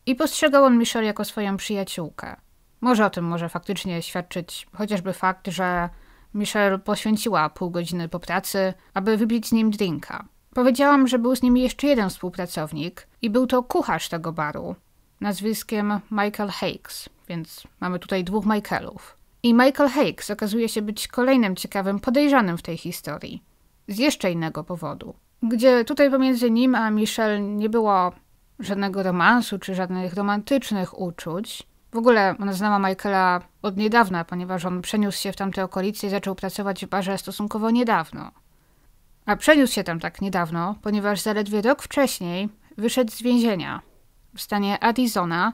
i postrzegał on Michelle jako swoją przyjaciółkę. Może o tym może faktycznie świadczyć chociażby fakt, że Michelle poświęciła pół godziny po pracy, aby wybić z nim drinka. Powiedziałam, że był z nimi jeszcze jeden współpracownik i był to kucharz tego baru, nazwiskiem Michael Hakes, więc mamy tutaj dwóch Michaelów. I Michael Hakes okazuje się być kolejnym ciekawym podejrzanym w tej historii. Z jeszcze innego powodu. Gdzie tutaj pomiędzy nim a Michelle nie było żadnego romansu czy żadnych romantycznych uczuć. W ogóle ona znała Michaela od niedawna, ponieważ on przeniósł się w tamte okolice i zaczął pracować w barze stosunkowo niedawno. A przeniósł się tam tak niedawno, ponieważ zaledwie rok wcześniej wyszedł z więzienia w stanie Arizona,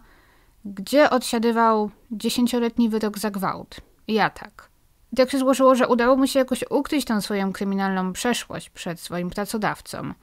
gdzie odsiadywał dziesięcioletni wyrok za gwałt i atak. I tak się złożyło, że udało mu się jakoś ukryć tą swoją kryminalną przeszłość przed swoim pracodawcą.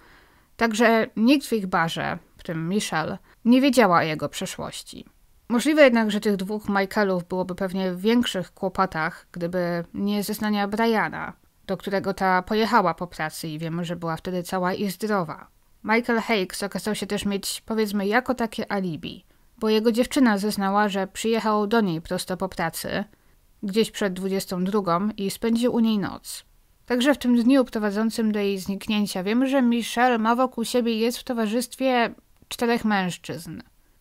Także nikt w ich barze tym Michelle, nie wiedziała o jego przeszłości. Możliwe jednak, że tych dwóch Michaelów byłoby pewnie w większych kłopotach, gdyby nie zeznania Briana, do którego ta pojechała po pracy i wiemy, że była wtedy cała i zdrowa. Michael Hakes okazał się też mieć, powiedzmy, jako takie alibi, bo jego dziewczyna zeznała, że przyjechał do niej prosto po pracy, gdzieś przed 22 i spędził u niej noc. Także w tym dniu prowadzącym do jej zniknięcia wiemy, że Michelle ma wokół siebie i jest w towarzystwie czterech mężczyzn.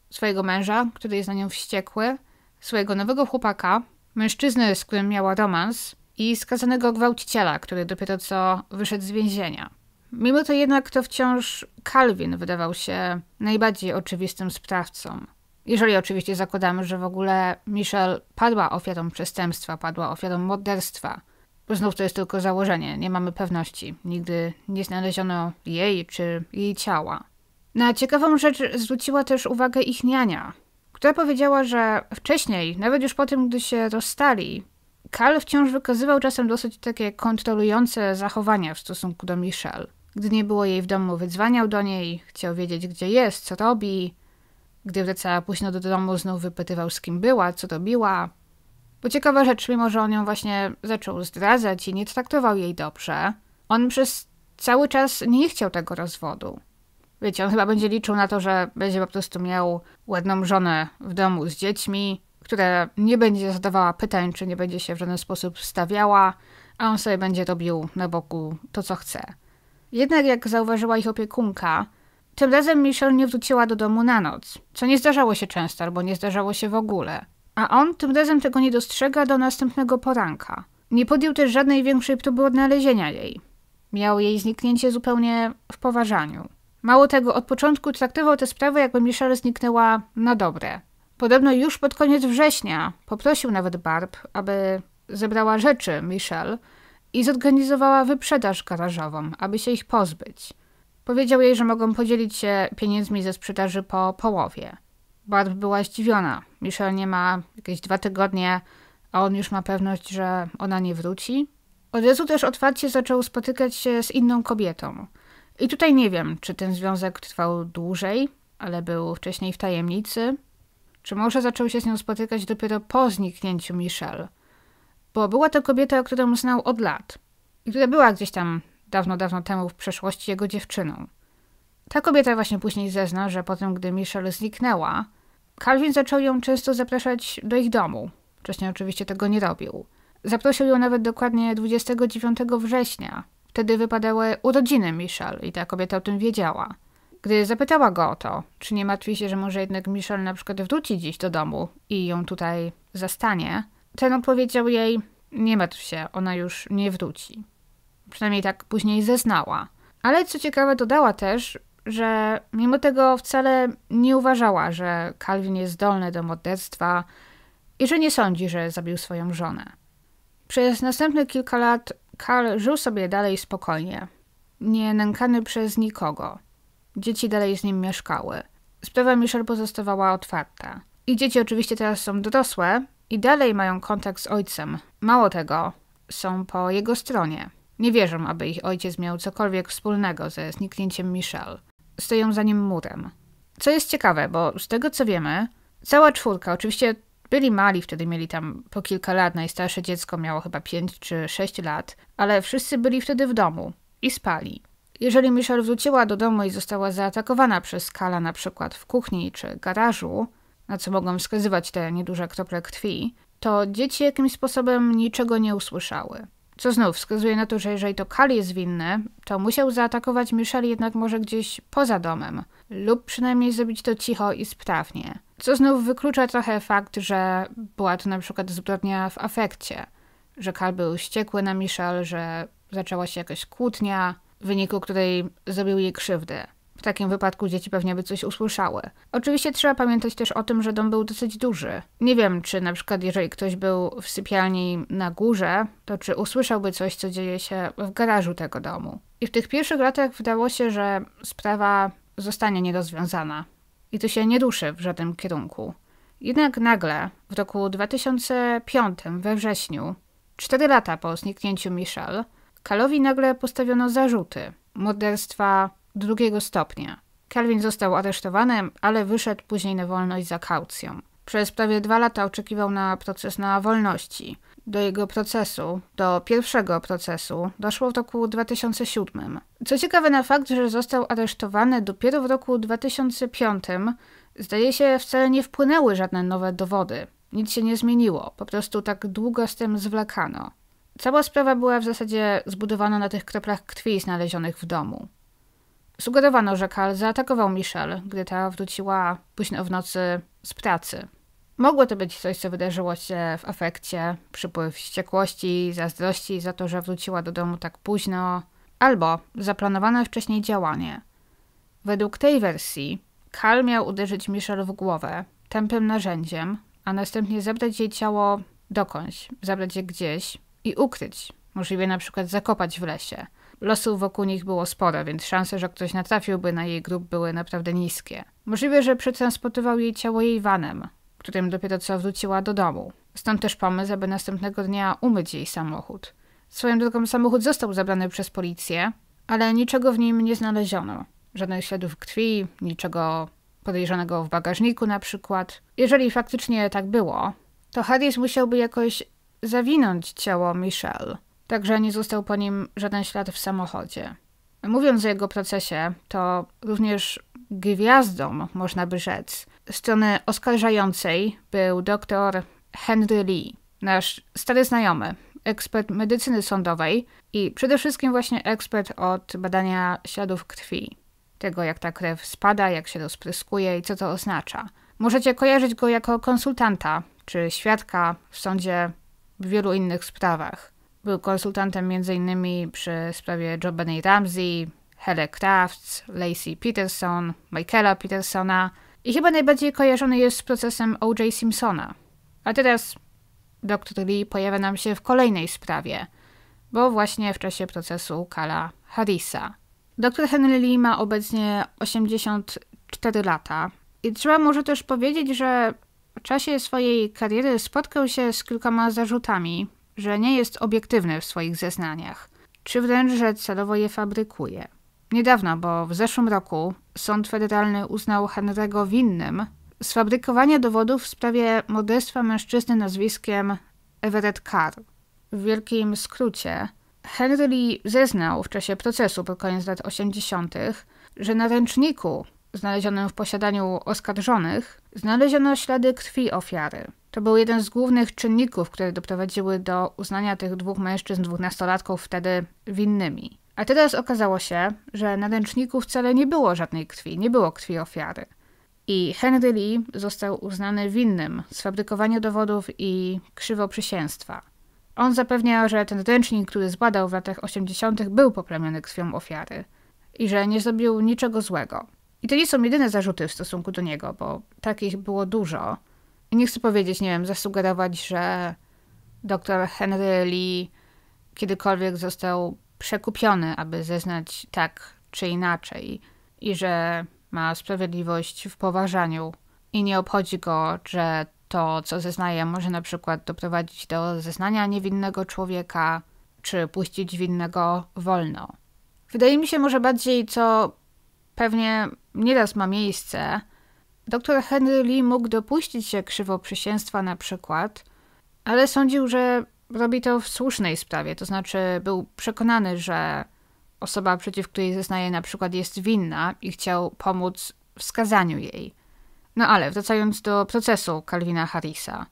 Swojego męża, który jest na nią wściekły, swojego nowego chłopaka, mężczyznę, z którym miała romans i skazanego gwałciciela, który dopiero co wyszedł z więzienia. Mimo to jednak to wciąż Calvin wydawał się najbardziej oczywistym sprawcą. Jeżeli oczywiście zakładamy, że w ogóle Michelle padła ofiarą przestępstwa, padła ofiarą morderstwa. Znów to jest tylko założenie, nie mamy pewności. Nigdy nie znaleziono jej czy jej ciała. Na ciekawą rzecz zwróciła też uwagę ich niania, która powiedziała, że wcześniej, nawet już po tym, gdy się rozstali, Karl wciąż wykazywał czasem dosyć takie kontrolujące zachowania w stosunku do Michelle. Gdy nie było jej w domu, wydzwaniał do niej, chciał wiedzieć, gdzie jest, co robi. Gdy wracała późno do domu, znów wypytywał, z kim była, co robiła. Bo ciekawa rzecz, mimo że on ją właśnie zaczął zdradzać i nie traktował jej dobrze, on przez cały czas nie chciał tego rozwodu. Wiecie, on chyba będzie liczył na to, że będzie po prostu miał ładną żonę w domu z dziećmi, która nie będzie zadawała pytań, czy nie będzie się w żaden sposób stawiała, a on sobie będzie robił na boku to, co chce. Jednak jak zauważyła ich opiekunka, tym razem Michelle nie wróciła do domu na noc, co nie zdarzało się często albo nie zdarzało się w ogóle. A on tym razem tego nie dostrzega do następnego poranka. Nie podjął też żadnej większej próby odnalezienia jej. Miał jej zniknięcie zupełnie w poważaniu. Mało tego, od początku traktował tę sprawę, jakby Michelle zniknęła na dobre. Podobno już pod koniec września poprosił nawet Barb, aby zebrała rzeczy Michelle i zorganizowała wyprzedaż garażową, aby się ich pozbyć. Powiedział jej, że mogą podzielić się pieniędzmi ze sprzedaży po połowie. Barb była zdziwiona. Michelle nie ma jakieś dwa tygodnie, a on już ma pewność, że ona nie wróci. Od razu też otwarcie zaczął spotykać się z inną kobietą. I tutaj nie wiem, czy ten związek trwał dłużej, ale był wcześniej w tajemnicy, czy może zaczął się z nią spotykać dopiero po zniknięciu Michelle, bo była to kobieta, którą znał od lat i która była gdzieś tam dawno, dawno temu w przeszłości jego dziewczyną. Ta kobieta właśnie później zezna, że potem, gdy Michelle zniknęła, Calvin zaczął ją często zapraszać do ich domu. Wcześniej oczywiście tego nie robił. Zaprosił ją nawet dokładnie 29 września Wtedy wypadały urodziny Michelle i ta kobieta o tym wiedziała. Gdy zapytała go o to, czy nie martwi się, że może jednak Michelle na przykład wróci dziś do domu i ją tutaj zastanie, ten odpowiedział jej, nie martw się, ona już nie wróci. Przynajmniej tak później zeznała. Ale co ciekawe, dodała też, że mimo tego wcale nie uważała, że Calvin jest zdolny do morderstwa i że nie sądzi, że zabił swoją żonę. Przez następne kilka lat Karl żył sobie dalej spokojnie, nie nękany przez nikogo. Dzieci dalej z nim mieszkały. Sprawa Michelle pozostawała otwarta. I dzieci oczywiście teraz są dorosłe i dalej mają kontakt z ojcem. Mało tego, są po jego stronie. Nie wierzą, aby ich ojciec miał cokolwiek wspólnego ze zniknięciem Michelle. Stoją za nim murem. Co jest ciekawe, bo z tego co wiemy, cała czwórka, oczywiście byli mali, wtedy mieli tam po kilka lat, najstarsze dziecko miało chyba 5 czy 6 lat, ale wszyscy byli wtedy w domu i spali. Jeżeli Michelle wróciła do domu i została zaatakowana przez Kala na przykład w kuchni czy garażu, na co mogą wskazywać te nieduże krople krwi, to dzieci jakimś sposobem niczego nie usłyszały. Co znów wskazuje na to, że jeżeli to Kal jest winny, to musiał zaatakować Michelle jednak może gdzieś poza domem, lub przynajmniej zrobić to cicho i sprawnie. Co znów wyklucza trochę fakt, że była to na przykład zbrodnia w afekcie, że Karl był wściekły na Michelle, że zaczęła się jakaś kłótnia, w wyniku której zrobił jej krzywdę. W takim wypadku dzieci pewnie by coś usłyszały. Oczywiście trzeba pamiętać też o tym, że dom był dosyć duży. Nie wiem, czy na przykład jeżeli ktoś był w sypialni na górze, to czy usłyszałby coś, co dzieje się w garażu tego domu. I w tych pierwszych latach wydało się, że sprawa zostanie nierozwiązana i to się nie ruszy w żadnym kierunku. Jednak nagle, w roku 2005, we wrześniu, cztery lata po zniknięciu Michelle, Kalowi nagle postawiono zarzuty morderstwa drugiego stopnia. Calvin został aresztowany, ale wyszedł później na wolność za kaucją. Przez prawie dwa lata oczekiwał na proces na wolności do jego procesu, do pierwszego procesu, doszło w roku 2007. Co ciekawe na fakt, że został aresztowany dopiero w roku 2005, zdaje się wcale nie wpłynęły żadne nowe dowody. Nic się nie zmieniło, po prostu tak długo z tym zwlekano. Cała sprawa była w zasadzie zbudowana na tych kroplach krwi znalezionych w domu. Sugerowano, że Karl zaatakował Michelle, gdy ta wróciła późno w nocy z pracy. Mogło to być coś, co wydarzyło się w afekcie, przypływ wściekłości, zazdrości za to, że wróciła do domu tak późno, albo zaplanowane wcześniej działanie. Według tej wersji, Karl miał uderzyć Michelle w głowę tępym narzędziem, a następnie zabrać jej ciało dokądś, zabrać je gdzieś i ukryć, możliwie na przykład zakopać w lesie. Losów wokół nich było sporo, więc szanse, że ktoś natrafiłby na jej grób były naprawdę niskie. Możliwe, że przetransportował jej ciało jej vanem, którym dopiero co wróciła do domu. Stąd też pomysł, aby następnego dnia umyć jej samochód. Swoją drogą samochód został zabrany przez policję, ale niczego w nim nie znaleziono. Żadnych śladów krwi, niczego podejrzanego w bagażniku na przykład. Jeżeli faktycznie tak było, to Harris musiałby jakoś zawinąć ciało Michelle, także nie został po nim żaden ślad w samochodzie. Mówiąc o jego procesie, to również gwiazdą, można by rzec, strony oskarżającej był dr Henry Lee, nasz stary znajomy, ekspert medycyny sądowej i przede wszystkim właśnie ekspert od badania śladów krwi. Tego, jak ta krew spada, jak się rozpryskuje i co to oznacza. Możecie kojarzyć go jako konsultanta czy świadka w sądzie w wielu innych sprawach. Był konsultantem m.in. przy sprawie Jobany Ramsey, Hele Crafts, Lacey Peterson, Michaela Petersona, i chyba najbardziej kojarzony jest z procesem O.J. Simpsona. A teraz dr Lee pojawia nam się w kolejnej sprawie, bo właśnie w czasie procesu Kala Harrisa. Dr Henry Lee ma obecnie 84 lata i trzeba może też powiedzieć, że w czasie swojej kariery spotkał się z kilkoma zarzutami, że nie jest obiektywny w swoich zeznaniach, czy wręcz, że celowo je fabrykuje. Niedawno, bo w zeszłym roku, sąd federalny uznał Henry'ego winnym sfabrykowania dowodów w sprawie morderstwa mężczyzny nazwiskiem Everett Carr. W wielkim skrócie, Henry Lee zeznał w czasie procesu pod koniec lat 80., że na ręczniku znalezionym w posiadaniu oskarżonych znaleziono ślady krwi ofiary. To był jeden z głównych czynników, które doprowadziły do uznania tych dwóch mężczyzn, dwóch nastolatków wtedy winnymi. A teraz okazało się, że na ręczniku wcale nie było żadnej krwi, nie było krwi ofiary. I Henry Lee został uznany winnym sfabrykowaniu dowodów i krzywoprzysięstwa. On zapewniał, że ten ręcznik, który zbadał w latach 80., był poplamiony krwią ofiary i że nie zrobił niczego złego. I to nie są jedyne zarzuty w stosunku do niego, bo takich było dużo. I nie chcę powiedzieć, nie wiem, zasugerować, że doktor Henry Lee kiedykolwiek został przekupiony, aby zeznać tak czy inaczej i że ma sprawiedliwość w poważaniu i nie obchodzi go, że to, co zeznaje, może na przykład doprowadzić do zeznania niewinnego człowieka czy puścić winnego wolno. Wydaje mi się może bardziej, co pewnie nieraz ma miejsce, doktor Henry Lee mógł dopuścić się krzywoprzysięstwa na przykład, ale sądził, że robi to w słusznej sprawie, to znaczy był przekonany, że osoba, przeciw której zeznaje na przykład jest winna i chciał pomóc w skazaniu jej. No ale wracając do procesu Calvina Harrisa.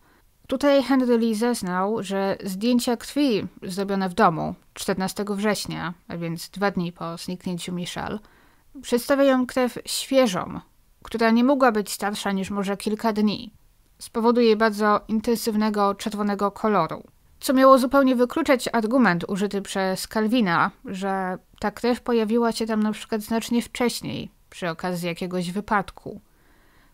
Tutaj Henry Lee zeznał, że zdjęcia krwi zrobione w domu 14 września, a więc dwa dni po zniknięciu Michelle, przedstawiają krew świeżą, która nie mogła być starsza niż może kilka dni. Z powodu jej bardzo intensywnego czerwonego koloru co miało zupełnie wykluczać argument użyty przez Kalwina, że ta krew pojawiła się tam na przykład znacznie wcześniej, przy okazji jakiegoś wypadku.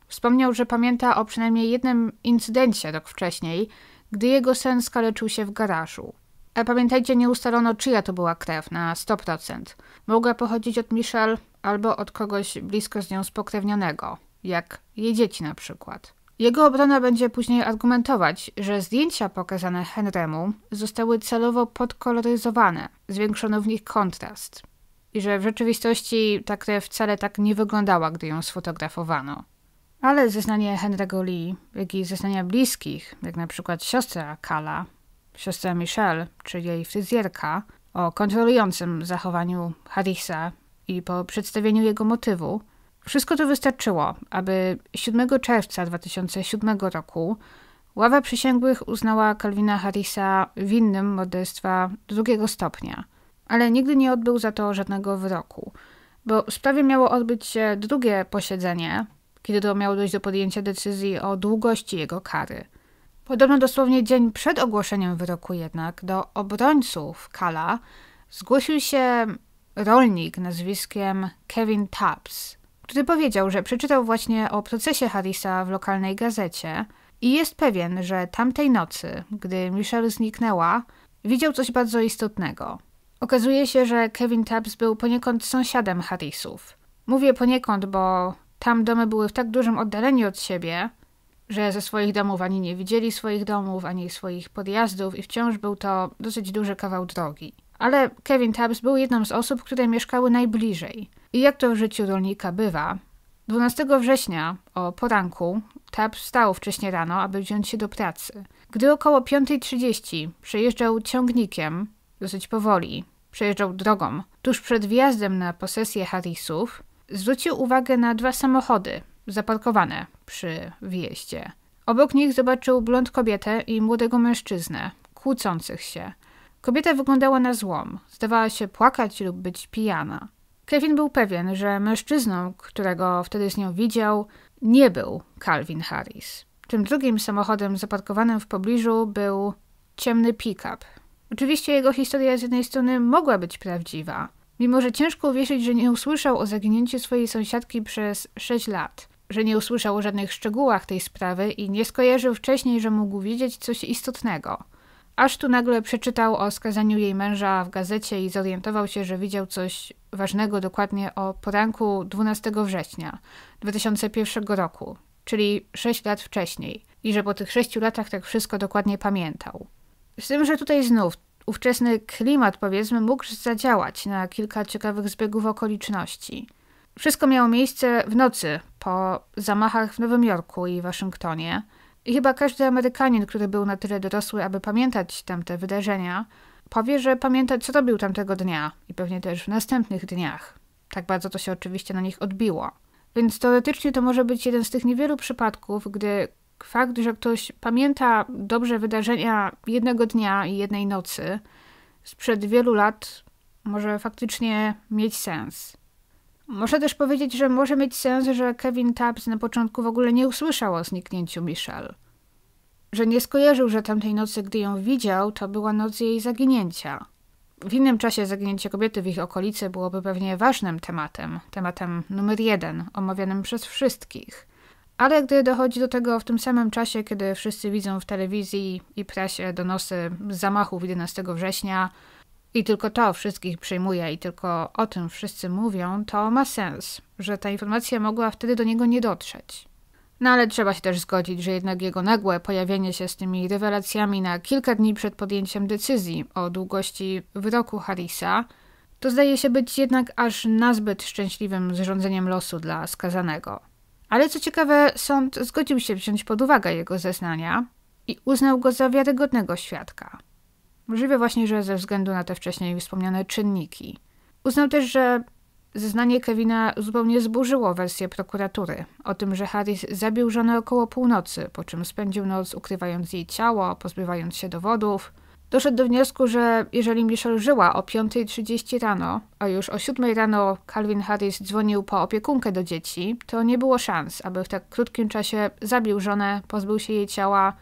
Wspomniał, że pamięta o przynajmniej jednym incydencie rok wcześniej, gdy jego sen skaleczył się w garażu. A pamiętajcie, nie ustalono czyja to była krew na 100%. Mogła pochodzić od Michelle albo od kogoś blisko z nią spokrewnionego, jak jej dzieci na przykład. Jego obrona będzie później argumentować, że zdjęcia pokazane Henrymu zostały celowo podkoloryzowane, zwiększono w nich kontrast i że w rzeczywistości ta krew wcale tak nie wyglądała, gdy ją sfotografowano. Ale zeznanie Henry'ego Lee, jak i zeznania bliskich, jak na przykład siostra Kala, siostra Michelle czy jej fryzjerka, o kontrolującym zachowaniu Harrisa i po przedstawieniu jego motywu, wszystko to wystarczyło, aby 7 czerwca 2007 roku ława przysięgłych uznała Kalwina Harrisa winnym morderstwa drugiego stopnia, ale nigdy nie odbył za to żadnego wyroku, bo w sprawie miało odbyć się drugie posiedzenie, kiedy to miało dojść do podjęcia decyzji o długości jego kary. Podobno dosłownie dzień przed ogłoszeniem wyroku jednak do obrońców Kala zgłosił się rolnik nazwiskiem Kevin Taps – który powiedział, że przeczytał właśnie o procesie Harrisa w lokalnej gazecie i jest pewien, że tamtej nocy, gdy Michelle zniknęła, widział coś bardzo istotnego. Okazuje się, że Kevin Tubbs był poniekąd sąsiadem Harrisów. Mówię poniekąd, bo tam domy były w tak dużym oddaleniu od siebie, że ze swoich domów ani nie widzieli swoich domów, ani swoich podjazdów i wciąż był to dosyć duży kawał drogi. Ale Kevin Tubbs był jedną z osób, które mieszkały najbliżej – i jak to w życiu rolnika bywa, 12 września o poranku Tab wstał wcześnie rano, aby wziąć się do pracy. Gdy około 5.30 przejeżdżał ciągnikiem, dosyć powoli, przejeżdżał drogą, tuż przed wjazdem na posesję Harrisów, zwrócił uwagę na dwa samochody zaparkowane przy wjeździe. Obok nich zobaczył blond kobietę i młodego mężczyznę, kłócących się. Kobieta wyglądała na złom, zdawała się płakać lub być pijana. Kevin był pewien, że mężczyzną, którego wtedy z nią widział, nie był Calvin Harris. Tym drugim samochodem zaparkowanym w pobliżu był ciemny pick-up. Oczywiście jego historia z jednej strony mogła być prawdziwa, mimo że ciężko uwierzyć, że nie usłyszał o zaginięciu swojej sąsiadki przez 6 lat, że nie usłyszał o żadnych szczegółach tej sprawy i nie skojarzył wcześniej, że mógł widzieć coś istotnego aż tu nagle przeczytał o skazaniu jej męża w gazecie i zorientował się, że widział coś ważnego dokładnie o poranku 12 września 2001 roku, czyli 6 lat wcześniej, i że po tych 6 latach tak wszystko dokładnie pamiętał. Z tym, że tutaj znów ówczesny klimat, powiedzmy, mógł zadziałać na kilka ciekawych zbiegów okoliczności. Wszystko miało miejsce w nocy po zamachach w Nowym Jorku i Waszyngtonie. I chyba każdy Amerykanin, który był na tyle dorosły, aby pamiętać tamte wydarzenia, powie, że pamięta, co robił tamtego dnia i pewnie też w następnych dniach. Tak bardzo to się oczywiście na nich odbiło. Więc teoretycznie to może być jeden z tych niewielu przypadków, gdy fakt, że ktoś pamięta dobrze wydarzenia jednego dnia i jednej nocy sprzed wielu lat, może faktycznie mieć sens. Muszę też powiedzieć, że może mieć sens, że Kevin Tubbs na początku w ogóle nie usłyszał o zniknięciu Michelle. Że nie skojarzył, że tamtej nocy, gdy ją widział, to była noc jej zaginięcia. W innym czasie zaginięcie kobiety w ich okolicy byłoby pewnie ważnym tematem, tematem numer jeden, omawianym przez wszystkich. Ale gdy dochodzi do tego w tym samym czasie, kiedy wszyscy widzą w telewizji i prasie donosy z zamachów 11 września, i tylko to wszystkich przejmuje i tylko o tym wszyscy mówią, to ma sens, że ta informacja mogła wtedy do niego nie dotrzeć. No ale trzeba się też zgodzić, że jednak jego nagłe pojawienie się z tymi rewelacjami na kilka dni przed podjęciem decyzji o długości wyroku Harrisa, to zdaje się być jednak aż nazbyt szczęśliwym zrządzeniem losu dla skazanego. Ale co ciekawe, sąd zgodził się wziąć pod uwagę jego zeznania i uznał go za wiarygodnego świadka. Możliwe właśnie, że ze względu na te wcześniej wspomniane czynniki. Uznał też, że zeznanie Kevina zupełnie zburzyło wersję prokuratury o tym, że Harris zabił żonę około północy, po czym spędził noc ukrywając jej ciało, pozbywając się dowodów. Doszedł do wniosku, że jeżeli Michelle żyła o 5.30 rano, a już o 7 rano Calvin Harris dzwonił po opiekunkę do dzieci, to nie było szans, aby w tak krótkim czasie zabił żonę, pozbył się jej ciała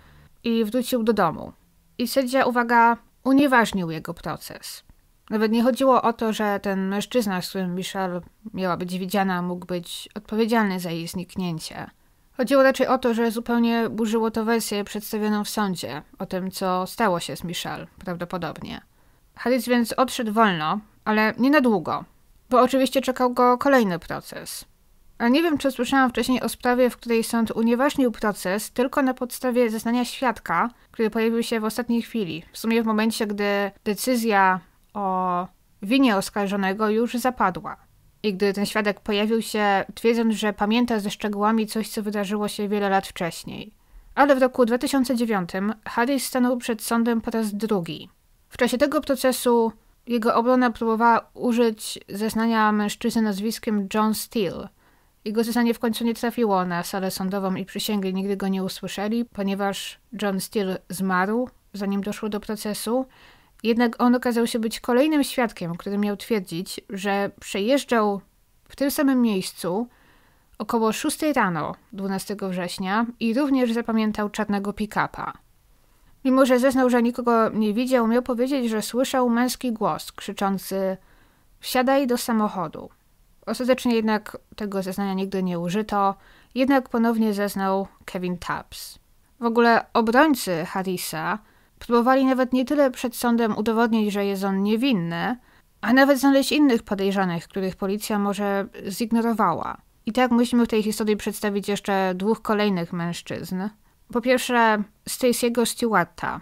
i wrócił do domu. I sędzia, uwaga, unieważnił jego proces. Nawet nie chodziło o to, że ten mężczyzna, z którym Michelle miała być widziana, mógł być odpowiedzialny za jej zniknięcie. Chodziło raczej o to, że zupełnie burzyło to wersję przedstawioną w sądzie o tym, co stało się z Michelle, prawdopodobnie. Harris więc odszedł wolno, ale nie na długo, bo oczywiście czekał go kolejny proces. Ale nie wiem, czy słyszałam wcześniej o sprawie, w której sąd unieważnił proces tylko na podstawie zeznania świadka, który pojawił się w ostatniej chwili. W sumie w momencie, gdy decyzja o winie oskarżonego już zapadła. I gdy ten świadek pojawił się, twierdząc, że pamięta ze szczegółami coś, co wydarzyło się wiele lat wcześniej. Ale w roku 2009 Harris stanął przed sądem po raz drugi. W czasie tego procesu jego obrona próbowała użyć zeznania mężczyzny nazwiskiem John Steele – jego zeznanie w końcu nie trafiło na salę sądową i przysięgli nigdy go nie usłyszeli, ponieważ John Steele zmarł, zanim doszło do procesu. Jednak on okazał się być kolejnym świadkiem, który miał twierdzić, że przejeżdżał w tym samym miejscu około 6 rano 12 września i również zapamiętał czarnego pick-upa. Mimo, że zeznał, że nikogo nie widział, miał powiedzieć, że słyszał męski głos krzyczący: Wsiadaj do samochodu. Ostatecznie jednak tego zeznania nigdy nie użyto, jednak ponownie zeznał Kevin Tubbs. W ogóle obrońcy Harrisa próbowali nawet nie tyle przed sądem udowodnić, że jest on niewinny, a nawet znaleźć innych podejrzanych, których policja może zignorowała. I tak musimy w tej historii przedstawić jeszcze dwóch kolejnych mężczyzn. Po pierwsze Stacey'ego Stewarta,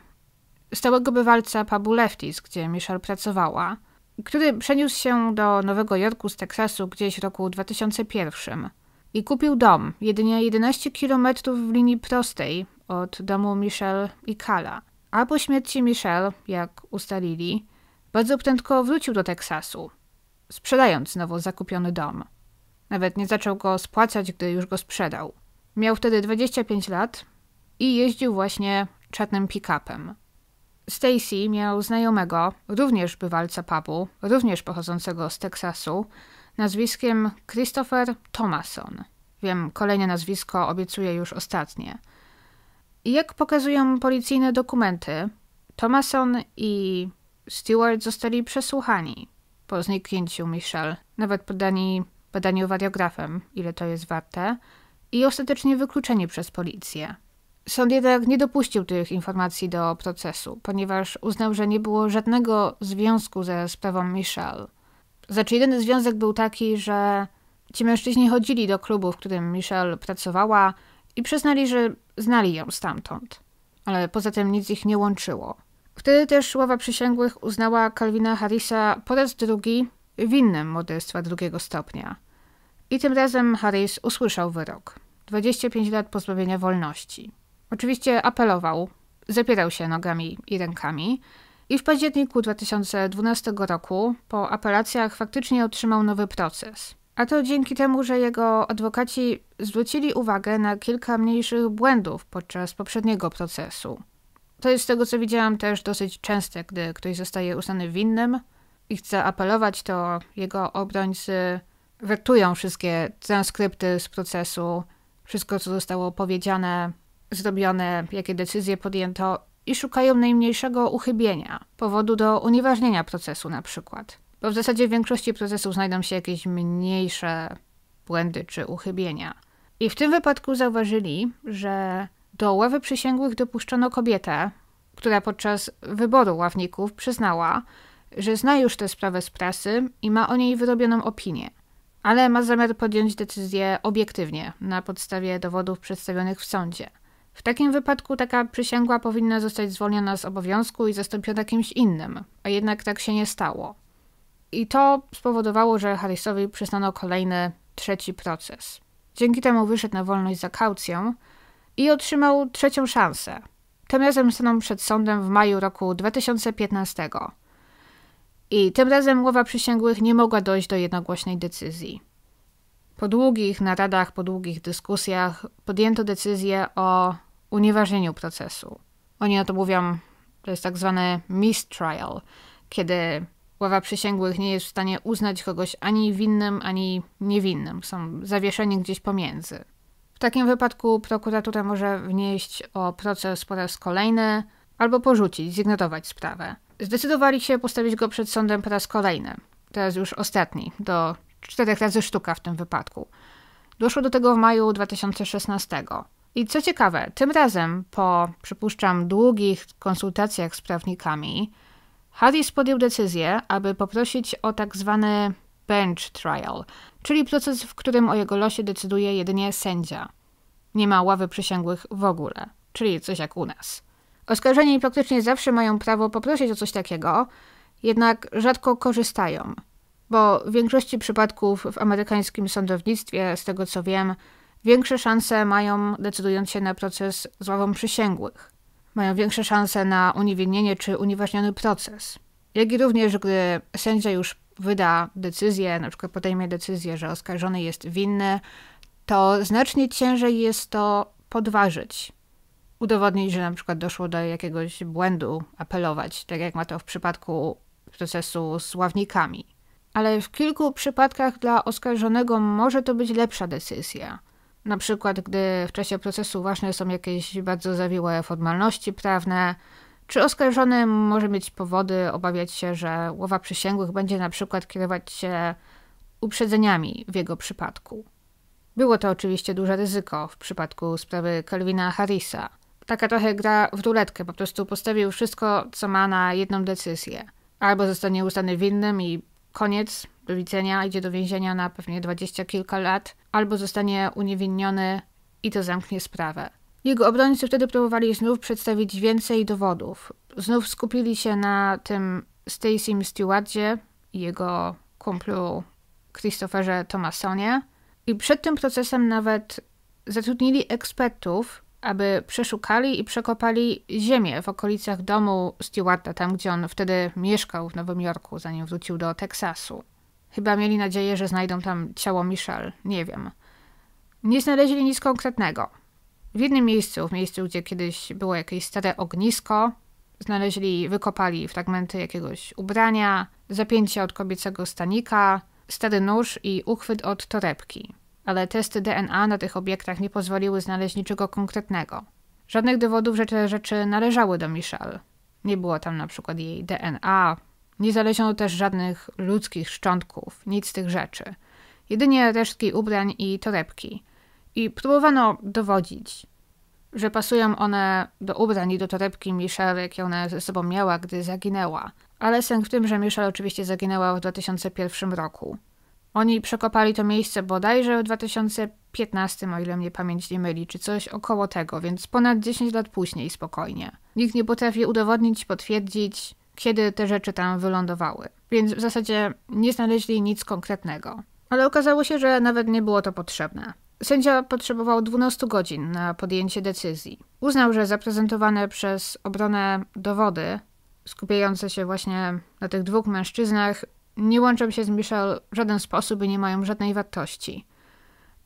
stałego bywalca pubu Lefties, gdzie Michelle pracowała – który przeniósł się do Nowego Jorku z Teksasu gdzieś w roku 2001 i kupił dom jedynie 11 km w linii prostej od domu Michelle i Kala. A po śmierci Michelle, jak ustalili, bardzo prędko wrócił do Teksasu, sprzedając nowo zakupiony dom. Nawet nie zaczął go spłacać, gdy już go sprzedał. Miał wtedy 25 lat i jeździł właśnie czarnym pick-upem. Stacy miał znajomego, również bywalca pubu, również pochodzącego z Teksasu, nazwiskiem Christopher Thomason. Wiem, kolejne nazwisko obiecuję już ostatnie. jak pokazują policyjne dokumenty, Thomason i Stewart zostali przesłuchani po zniknięciu Michelle, nawet podani badaniu wariografem, ile to jest warte, i ostatecznie wykluczeni przez policję. Sąd jednak nie dopuścił tych informacji do procesu, ponieważ uznał, że nie było żadnego związku ze sprawą Michelle. Znaczy, jedyny związek był taki, że ci mężczyźni chodzili do klubu, w którym Michelle pracowała i przyznali, że znali ją stamtąd. Ale poza tym nic ich nie łączyło. Wtedy też ława przysięgłych uznała Calvina Harrisa po raz drugi winnym morderstwa drugiego stopnia. I tym razem Harris usłyszał wyrok. 25 lat pozbawienia wolności. Oczywiście apelował, zapierał się nogami i rękami. I w październiku 2012 roku po apelacjach faktycznie otrzymał nowy proces. A to dzięki temu, że jego adwokaci zwrócili uwagę na kilka mniejszych błędów podczas poprzedniego procesu. To jest z tego, co widziałam, też dosyć częste, gdy ktoś zostaje uznany winnym i chce apelować, to jego obrońcy wertują wszystkie transkrypty z procesu, wszystko, co zostało powiedziane, zrobione, jakie decyzje podjęto i szukają najmniejszego uchybienia, powodu do unieważnienia procesu na przykład. Bo w zasadzie w większości procesów znajdą się jakieś mniejsze błędy czy uchybienia. I w tym wypadku zauważyli, że do ławy przysięgłych dopuszczono kobietę, która podczas wyboru ławników przyznała, że zna już tę sprawę z prasy i ma o niej wyrobioną opinię, ale ma zamiar podjąć decyzję obiektywnie na podstawie dowodów przedstawionych w sądzie. W takim wypadku taka przysięgła powinna zostać zwolniona z obowiązku i zastąpiona kimś innym, a jednak tak się nie stało. I to spowodowało, że Harrisowi przyznano kolejny, trzeci proces. Dzięki temu wyszedł na wolność za kaucją i otrzymał trzecią szansę. Tym razem stanął przed sądem w maju roku 2015. I tym razem mowa przysięgłych nie mogła dojść do jednogłośnej decyzji. Po długich naradach, po długich dyskusjach podjęto decyzję o unieważnieniu procesu. Oni o to mówią, to jest tak zwane mistrial, kiedy ława przysięgłych nie jest w stanie uznać kogoś ani winnym, ani niewinnym. Są zawieszeni gdzieś pomiędzy. W takim wypadku prokuratura może wnieść o proces po raz kolejny albo porzucić, zignorować sprawę. Zdecydowali się postawić go przed sądem po raz kolejny. Teraz już ostatni, do czterech razy sztuka w tym wypadku. Doszło do tego w maju 2016. I co ciekawe, tym razem po, przypuszczam, długich konsultacjach z prawnikami, Harris podjął decyzję, aby poprosić o tak zwany bench trial, czyli proces, w którym o jego losie decyduje jedynie sędzia. Nie ma ławy przysięgłych w ogóle, czyli coś jak u nas. Oskarżeni praktycznie zawsze mają prawo poprosić o coś takiego, jednak rzadko korzystają, bo w większości przypadków w amerykańskim sądownictwie, z tego co wiem, większe szanse mają, decydując się na proces z ławą przysięgłych. Mają większe szanse na uniewinnienie czy unieważniony proces. Jak i również, gdy sędzia już wyda decyzję, na przykład podejmie decyzję, że oskarżony jest winny, to znacznie ciężej jest to podważyć. Udowodnić, że na przykład doszło do jakiegoś błędu, apelować, tak jak ma to w przypadku procesu z ławnikami. Ale w kilku przypadkach dla oskarżonego może to być lepsza decyzja. Na przykład, gdy w czasie procesu ważne są jakieś bardzo zawiłe formalności prawne, czy oskarżony może mieć powody obawiać się, że łowa przysięgłych będzie na przykład kierować się uprzedzeniami w jego przypadku? Było to oczywiście duże ryzyko w przypadku sprawy Kelvina Harrisa. Taka trochę gra w ruletkę, po prostu postawił wszystko, co ma na jedną decyzję. Albo zostanie uznany winnym i koniec, do widzenia, idzie do więzienia na pewnie dwadzieścia kilka lat, albo zostanie uniewinniony i to zamknie sprawę. Jego obrońcy wtedy próbowali znów przedstawić więcej dowodów. Znów skupili się na tym Stacey Stewardzie i jego kumplu Christopherze Thomasonie. I przed tym procesem nawet zatrudnili ekspertów, aby przeszukali i przekopali ziemię w okolicach domu Stewarta, tam gdzie on wtedy mieszkał w Nowym Jorku, zanim wrócił do Teksasu. Chyba mieli nadzieję, że znajdą tam ciało Michelle, nie wiem. Nie znaleźli nic konkretnego. W jednym miejscu, w miejscu, gdzie kiedyś było jakieś stare ognisko, znaleźli, wykopali fragmenty jakiegoś ubrania, zapięcie od kobiecego stanika, stary nóż i uchwyt od torebki ale testy DNA na tych obiektach nie pozwoliły znaleźć niczego konkretnego. Żadnych dowodów, że te rzeczy należały do Michelle. Nie było tam na przykład jej DNA, nie znaleziono też żadnych ludzkich szczątków, nic z tych rzeczy. Jedynie resztki ubrań i torebki. I próbowano dowodzić, że pasują one do ubrań i do torebki Michelle, jakie ona ze sobą miała, gdy zaginęła. Ale sęk w tym, że Michelle oczywiście zaginęła w 2001 roku. Oni przekopali to miejsce bodajże w 2015, o ile mnie pamięć nie myli, czy coś około tego, więc ponad 10 lat później spokojnie. Nikt nie potrafi udowodnić, potwierdzić, kiedy te rzeczy tam wylądowały. Więc w zasadzie nie znaleźli nic konkretnego. Ale okazało się, że nawet nie było to potrzebne. Sędzia potrzebował 12 godzin na podjęcie decyzji. Uznał, że zaprezentowane przez obronę dowody, skupiające się właśnie na tych dwóch mężczyznach, nie łączą się z Michelle w żaden sposób i nie mają żadnej wartości.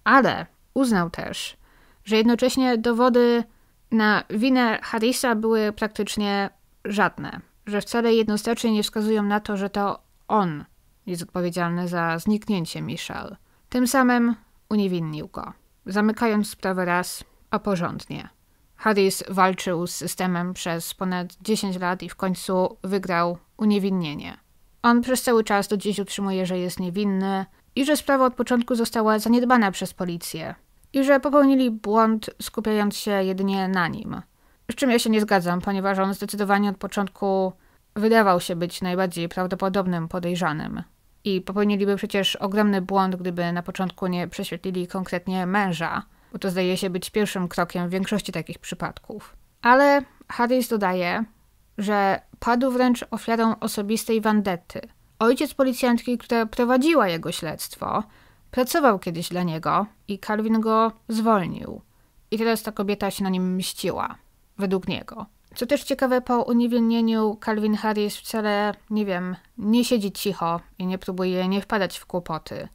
Ale uznał też, że jednocześnie dowody na winę Harrisa były praktycznie żadne, że wcale jednoznacznie nie wskazują na to, że to on jest odpowiedzialny za zniknięcie Michelle. Tym samym uniewinnił go, zamykając sprawę raz a porządnie. Harris walczył z systemem przez ponad 10 lat i w końcu wygrał uniewinnienie. On przez cały czas do dziś utrzymuje, że jest niewinny i że sprawa od początku została zaniedbana przez policję i że popełnili błąd skupiając się jedynie na nim. Z czym ja się nie zgadzam, ponieważ on zdecydowanie od początku wydawał się być najbardziej prawdopodobnym podejrzanym. I popełniliby przecież ogromny błąd, gdyby na początku nie prześwietlili konkretnie męża, bo to zdaje się być pierwszym krokiem w większości takich przypadków. Ale Harris dodaje, że padł wręcz ofiarą osobistej wandety. Ojciec policjantki, która prowadziła jego śledztwo, pracował kiedyś dla niego i Calvin go zwolnił. I teraz ta kobieta się na nim mściła, według niego. Co też ciekawe, po uniewinnieniu Calvin Harris wcale, nie wiem, nie siedzi cicho i nie próbuje nie wpadać w kłopoty.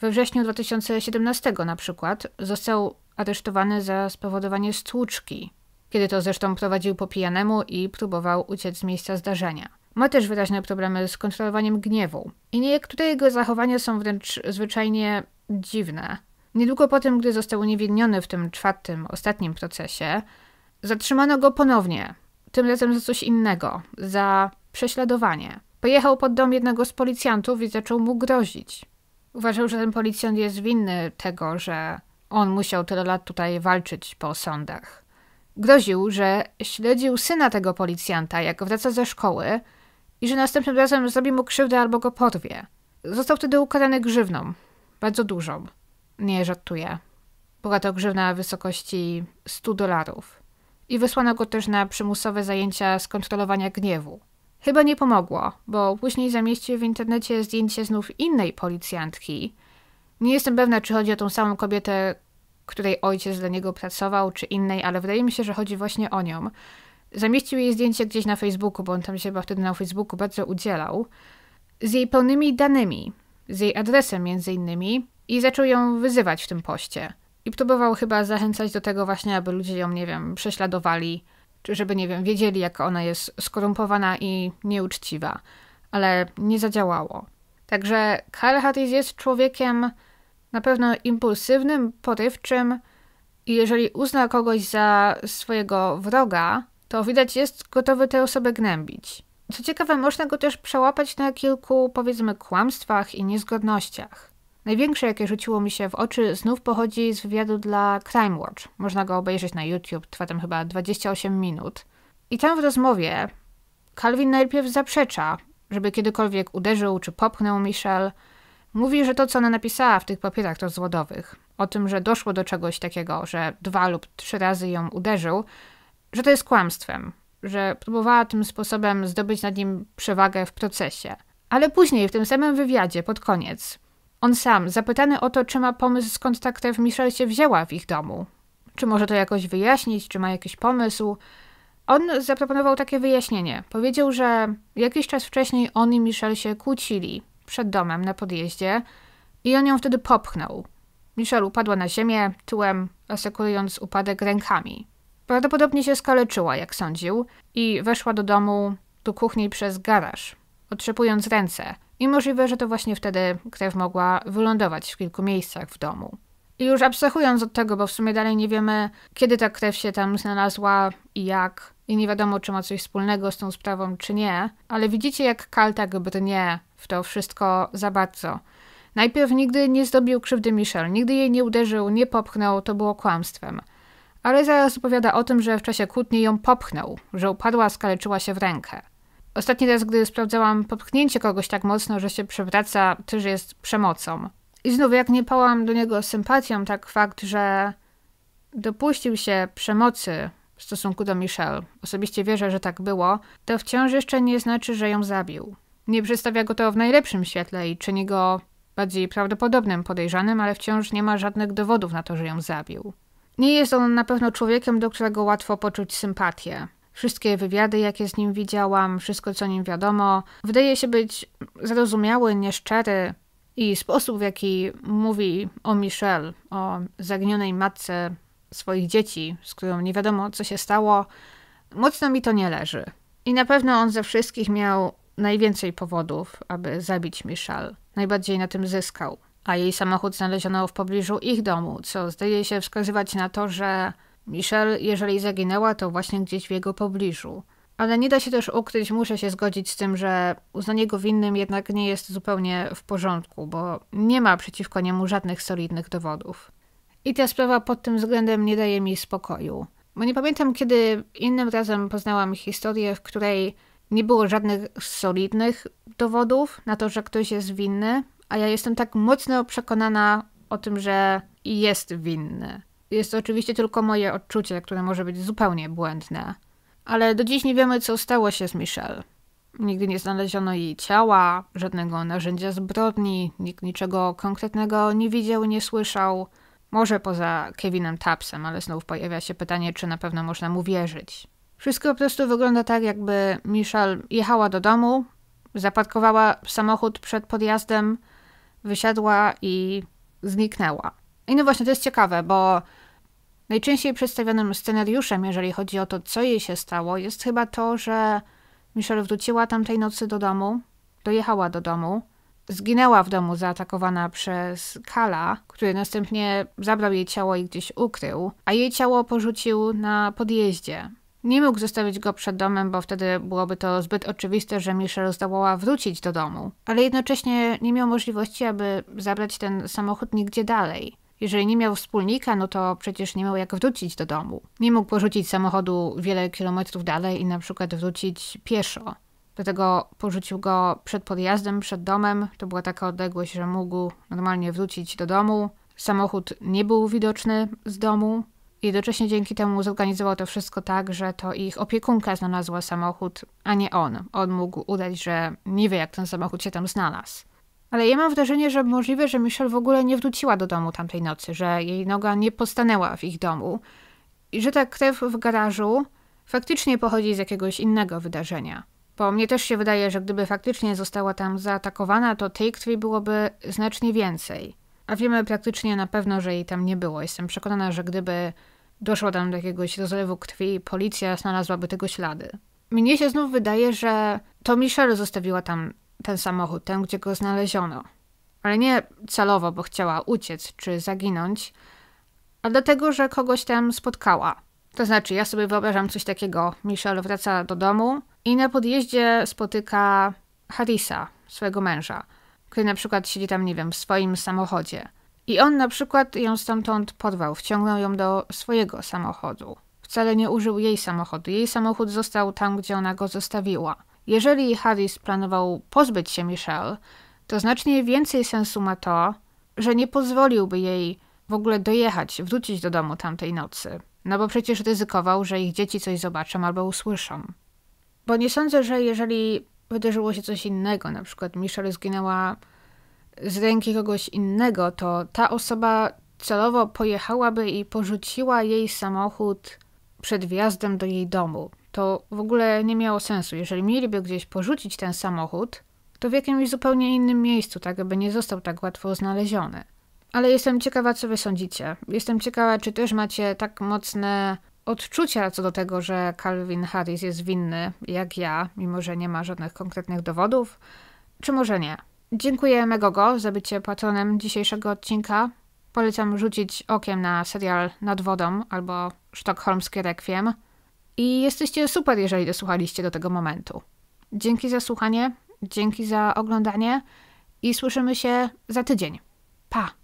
We wrześniu 2017 na przykład został aresztowany za spowodowanie stłuczki kiedy to zresztą prowadził po pijanemu i próbował uciec z miejsca zdarzenia. Ma też wyraźne problemy z kontrolowaniem gniewu i niektóre jego zachowania są wręcz zwyczajnie dziwne. Niedługo po tym, gdy został uniewinniony w tym czwartym, ostatnim procesie, zatrzymano go ponownie, tym razem za coś innego, za prześladowanie. Pojechał pod dom jednego z policjantów i zaczął mu grozić. Uważał, że ten policjant jest winny tego, że on musiał tyle lat tutaj walczyć po sądach. Groził, że śledził syna tego policjanta, jak wraca ze szkoły i że następnym razem zrobi mu krzywdę albo go porwie. Został wtedy ukarany grzywną, bardzo dużą. Nie żartuję. Była to grzywna w wysokości 100 dolarów. I wysłano go też na przymusowe zajęcia skontrolowania gniewu. Chyba nie pomogło, bo później zamieścił w internecie zdjęcie znów innej policjantki. Nie jestem pewna, czy chodzi o tą samą kobietę, której ojciec dla niego pracował, czy innej, ale wydaje mi się, że chodzi właśnie o nią. Zamieścił jej zdjęcie gdzieś na Facebooku, bo on tam się chyba wtedy na Facebooku bardzo udzielał, z jej pełnymi danymi, z jej adresem między innymi i zaczął ją wyzywać w tym poście. I próbował chyba zachęcać do tego właśnie, aby ludzie ją, nie wiem, prześladowali, czy żeby, nie wiem, wiedzieli, jak ona jest skorumpowana i nieuczciwa. Ale nie zadziałało. Także Karl jest człowiekiem na pewno impulsywnym, porywczym i jeżeli uzna kogoś za swojego wroga, to widać jest gotowy tę osobę gnębić. Co ciekawe, można go też przełapać na kilku, powiedzmy, kłamstwach i niezgodnościach. Największe, jakie rzuciło mi się w oczy, znów pochodzi z wywiadu dla Crime Watch. Można go obejrzeć na YouTube, trwa tam chyba 28 minut. I tam w rozmowie Calvin najpierw zaprzecza, żeby kiedykolwiek uderzył czy popchnął Michelle, Mówi, że to, co ona napisała w tych papierach rozwodowych, o tym, że doszło do czegoś takiego, że dwa lub trzy razy ją uderzył, że to jest kłamstwem, że próbowała tym sposobem zdobyć nad nim przewagę w procesie. Ale później, w tym samym wywiadzie, pod koniec, on sam, zapytany o to, czy ma pomysł, skąd ta krew Michelle się wzięła w ich domu, czy może to jakoś wyjaśnić, czy ma jakiś pomysł, on zaproponował takie wyjaśnienie. Powiedział, że jakiś czas wcześniej on i Michelle się kłócili przed domem na podjeździe i on ją wtedy popchnął. Michelle upadła na ziemię, tyłem asekurując upadek rękami. Prawdopodobnie się skaleczyła, jak sądził, i weszła do domu, do kuchni przez garaż, otrzepując ręce. I możliwe, że to właśnie wtedy krew mogła wylądować w kilku miejscach w domu. I już abstrahując od tego, bo w sumie dalej nie wiemy, kiedy ta krew się tam znalazła i jak, i nie wiadomo, czy ma coś wspólnego z tą sprawą, czy nie, ale widzicie, jak Kal tak brnie w to wszystko za bardzo. Najpierw nigdy nie zdobił krzywdy Michelle, nigdy jej nie uderzył, nie popchnął, to było kłamstwem. Ale zaraz opowiada o tym, że w czasie kłótni ją popchnął, że upadła, skaleczyła się w rękę. Ostatni raz, gdy sprawdzałam popchnięcie kogoś tak mocno, że się przewraca, też jest przemocą. I znów, jak nie pałam do niego sympatią, tak fakt, że dopuścił się przemocy w stosunku do Michelle, osobiście wierzę, że tak było, to wciąż jeszcze nie znaczy, że ją zabił. Nie przedstawia go to w najlepszym świetle i czyni go bardziej prawdopodobnym podejrzanym, ale wciąż nie ma żadnych dowodów na to, że ją zabił. Nie jest on na pewno człowiekiem, do którego łatwo poczuć sympatię. Wszystkie wywiady, jakie z nim widziałam, wszystko, co o nim wiadomo, wydaje się być zrozumiały, nieszczery, i sposób, w jaki mówi o Michelle, o zaginionej matce swoich dzieci, z którą nie wiadomo co się stało, mocno mi to nie leży. I na pewno on ze wszystkich miał najwięcej powodów, aby zabić Michelle. Najbardziej na tym zyskał. A jej samochód znaleziono w pobliżu ich domu, co zdaje się wskazywać na to, że Michelle, jeżeli zaginęła, to właśnie gdzieś w jego pobliżu. Ale nie da się też ukryć, muszę się zgodzić z tym, że uznanie go winnym jednak nie jest zupełnie w porządku, bo nie ma przeciwko niemu żadnych solidnych dowodów. I ta sprawa pod tym względem nie daje mi spokoju. Bo nie pamiętam, kiedy innym razem poznałam historię, w której nie było żadnych solidnych dowodów na to, że ktoś jest winny, a ja jestem tak mocno przekonana o tym, że jest winny. Jest to oczywiście tylko moje odczucie, które może być zupełnie błędne ale do dziś nie wiemy, co stało się z Michelle. Nigdy nie znaleziono jej ciała, żadnego narzędzia zbrodni, nikt niczego konkretnego nie widział, nie słyszał. Może poza Kevinem Tapsem, ale znów pojawia się pytanie, czy na pewno można mu wierzyć. Wszystko po prostu wygląda tak, jakby Michelle jechała do domu, zaparkowała samochód przed podjazdem, wysiadła i zniknęła. I no właśnie, to jest ciekawe, bo Najczęściej przedstawionym scenariuszem, jeżeli chodzi o to, co jej się stało, jest chyba to, że Michelle wróciła tamtej nocy do domu, dojechała do domu, zginęła w domu zaatakowana przez Kala, który następnie zabrał jej ciało i gdzieś ukrył, a jej ciało porzucił na podjeździe. Nie mógł zostawić go przed domem, bo wtedy byłoby to zbyt oczywiste, że Michelle zdołała wrócić do domu, ale jednocześnie nie miał możliwości, aby zabrać ten samochód nigdzie dalej. Jeżeli nie miał wspólnika, no to przecież nie miał jak wrócić do domu. Nie mógł porzucić samochodu wiele kilometrów dalej i na przykład wrócić pieszo. Dlatego porzucił go przed podjazdem, przed domem. To była taka odległość, że mógł normalnie wrócić do domu. Samochód nie był widoczny z domu. Jednocześnie dzięki temu zorganizował to wszystko tak, że to ich opiekunka znalazła samochód, a nie on. On mógł udać, że nie wie, jak ten samochód się tam znalazł. Ale ja mam wrażenie, że możliwe, że Michelle w ogóle nie wróciła do domu tamtej nocy, że jej noga nie postanęła w ich domu i że ta krew w garażu faktycznie pochodzi z jakiegoś innego wydarzenia. Bo mnie też się wydaje, że gdyby faktycznie została tam zaatakowana, to tej krwi byłoby znacznie więcej. A wiemy praktycznie na pewno, że jej tam nie było. Jestem przekonana, że gdyby doszło tam do jakiegoś rozlewu krwi, policja znalazłaby tego ślady. Mnie się znów wydaje, że to Michelle zostawiła tam ten samochód, ten, gdzie go znaleziono. Ale nie celowo, bo chciała uciec czy zaginąć, a dlatego, że kogoś tam spotkała. To znaczy, ja sobie wyobrażam coś takiego. Michelle wraca do domu i na podjeździe spotyka Harrisa, swojego męża, który na przykład siedzi tam, nie wiem, w swoim samochodzie. I on na przykład ją stamtąd porwał, wciągnął ją do swojego samochodu. Wcale nie użył jej samochodu. Jej samochód został tam, gdzie ona go zostawiła. Jeżeli Harris planował pozbyć się Michelle, to znacznie więcej sensu ma to, że nie pozwoliłby jej w ogóle dojechać, wrócić do domu tamtej nocy. No bo przecież ryzykował, że ich dzieci coś zobaczą albo usłyszą. Bo nie sądzę, że jeżeli wydarzyło się coś innego, na przykład Michelle zginęła z ręki kogoś innego, to ta osoba celowo pojechałaby i porzuciła jej samochód przed wjazdem do jej domu to w ogóle nie miało sensu. Jeżeli mieliby gdzieś porzucić ten samochód, to w jakimś zupełnie innym miejscu, tak aby nie został tak łatwo znaleziony. Ale jestem ciekawa, co wy sądzicie. Jestem ciekawa, czy też macie tak mocne odczucia co do tego, że Calvin Harris jest winny, jak ja, mimo że nie ma żadnych konkretnych dowodów, czy może nie. Dziękuję Megogo za bycie patronem dzisiejszego odcinka. Polecam rzucić okiem na serial Nad Wodą albo Sztokholmskie Rekwiem. I jesteście super, jeżeli dosłuchaliście do tego momentu. Dzięki za słuchanie, dzięki za oglądanie i słyszymy się za tydzień. Pa!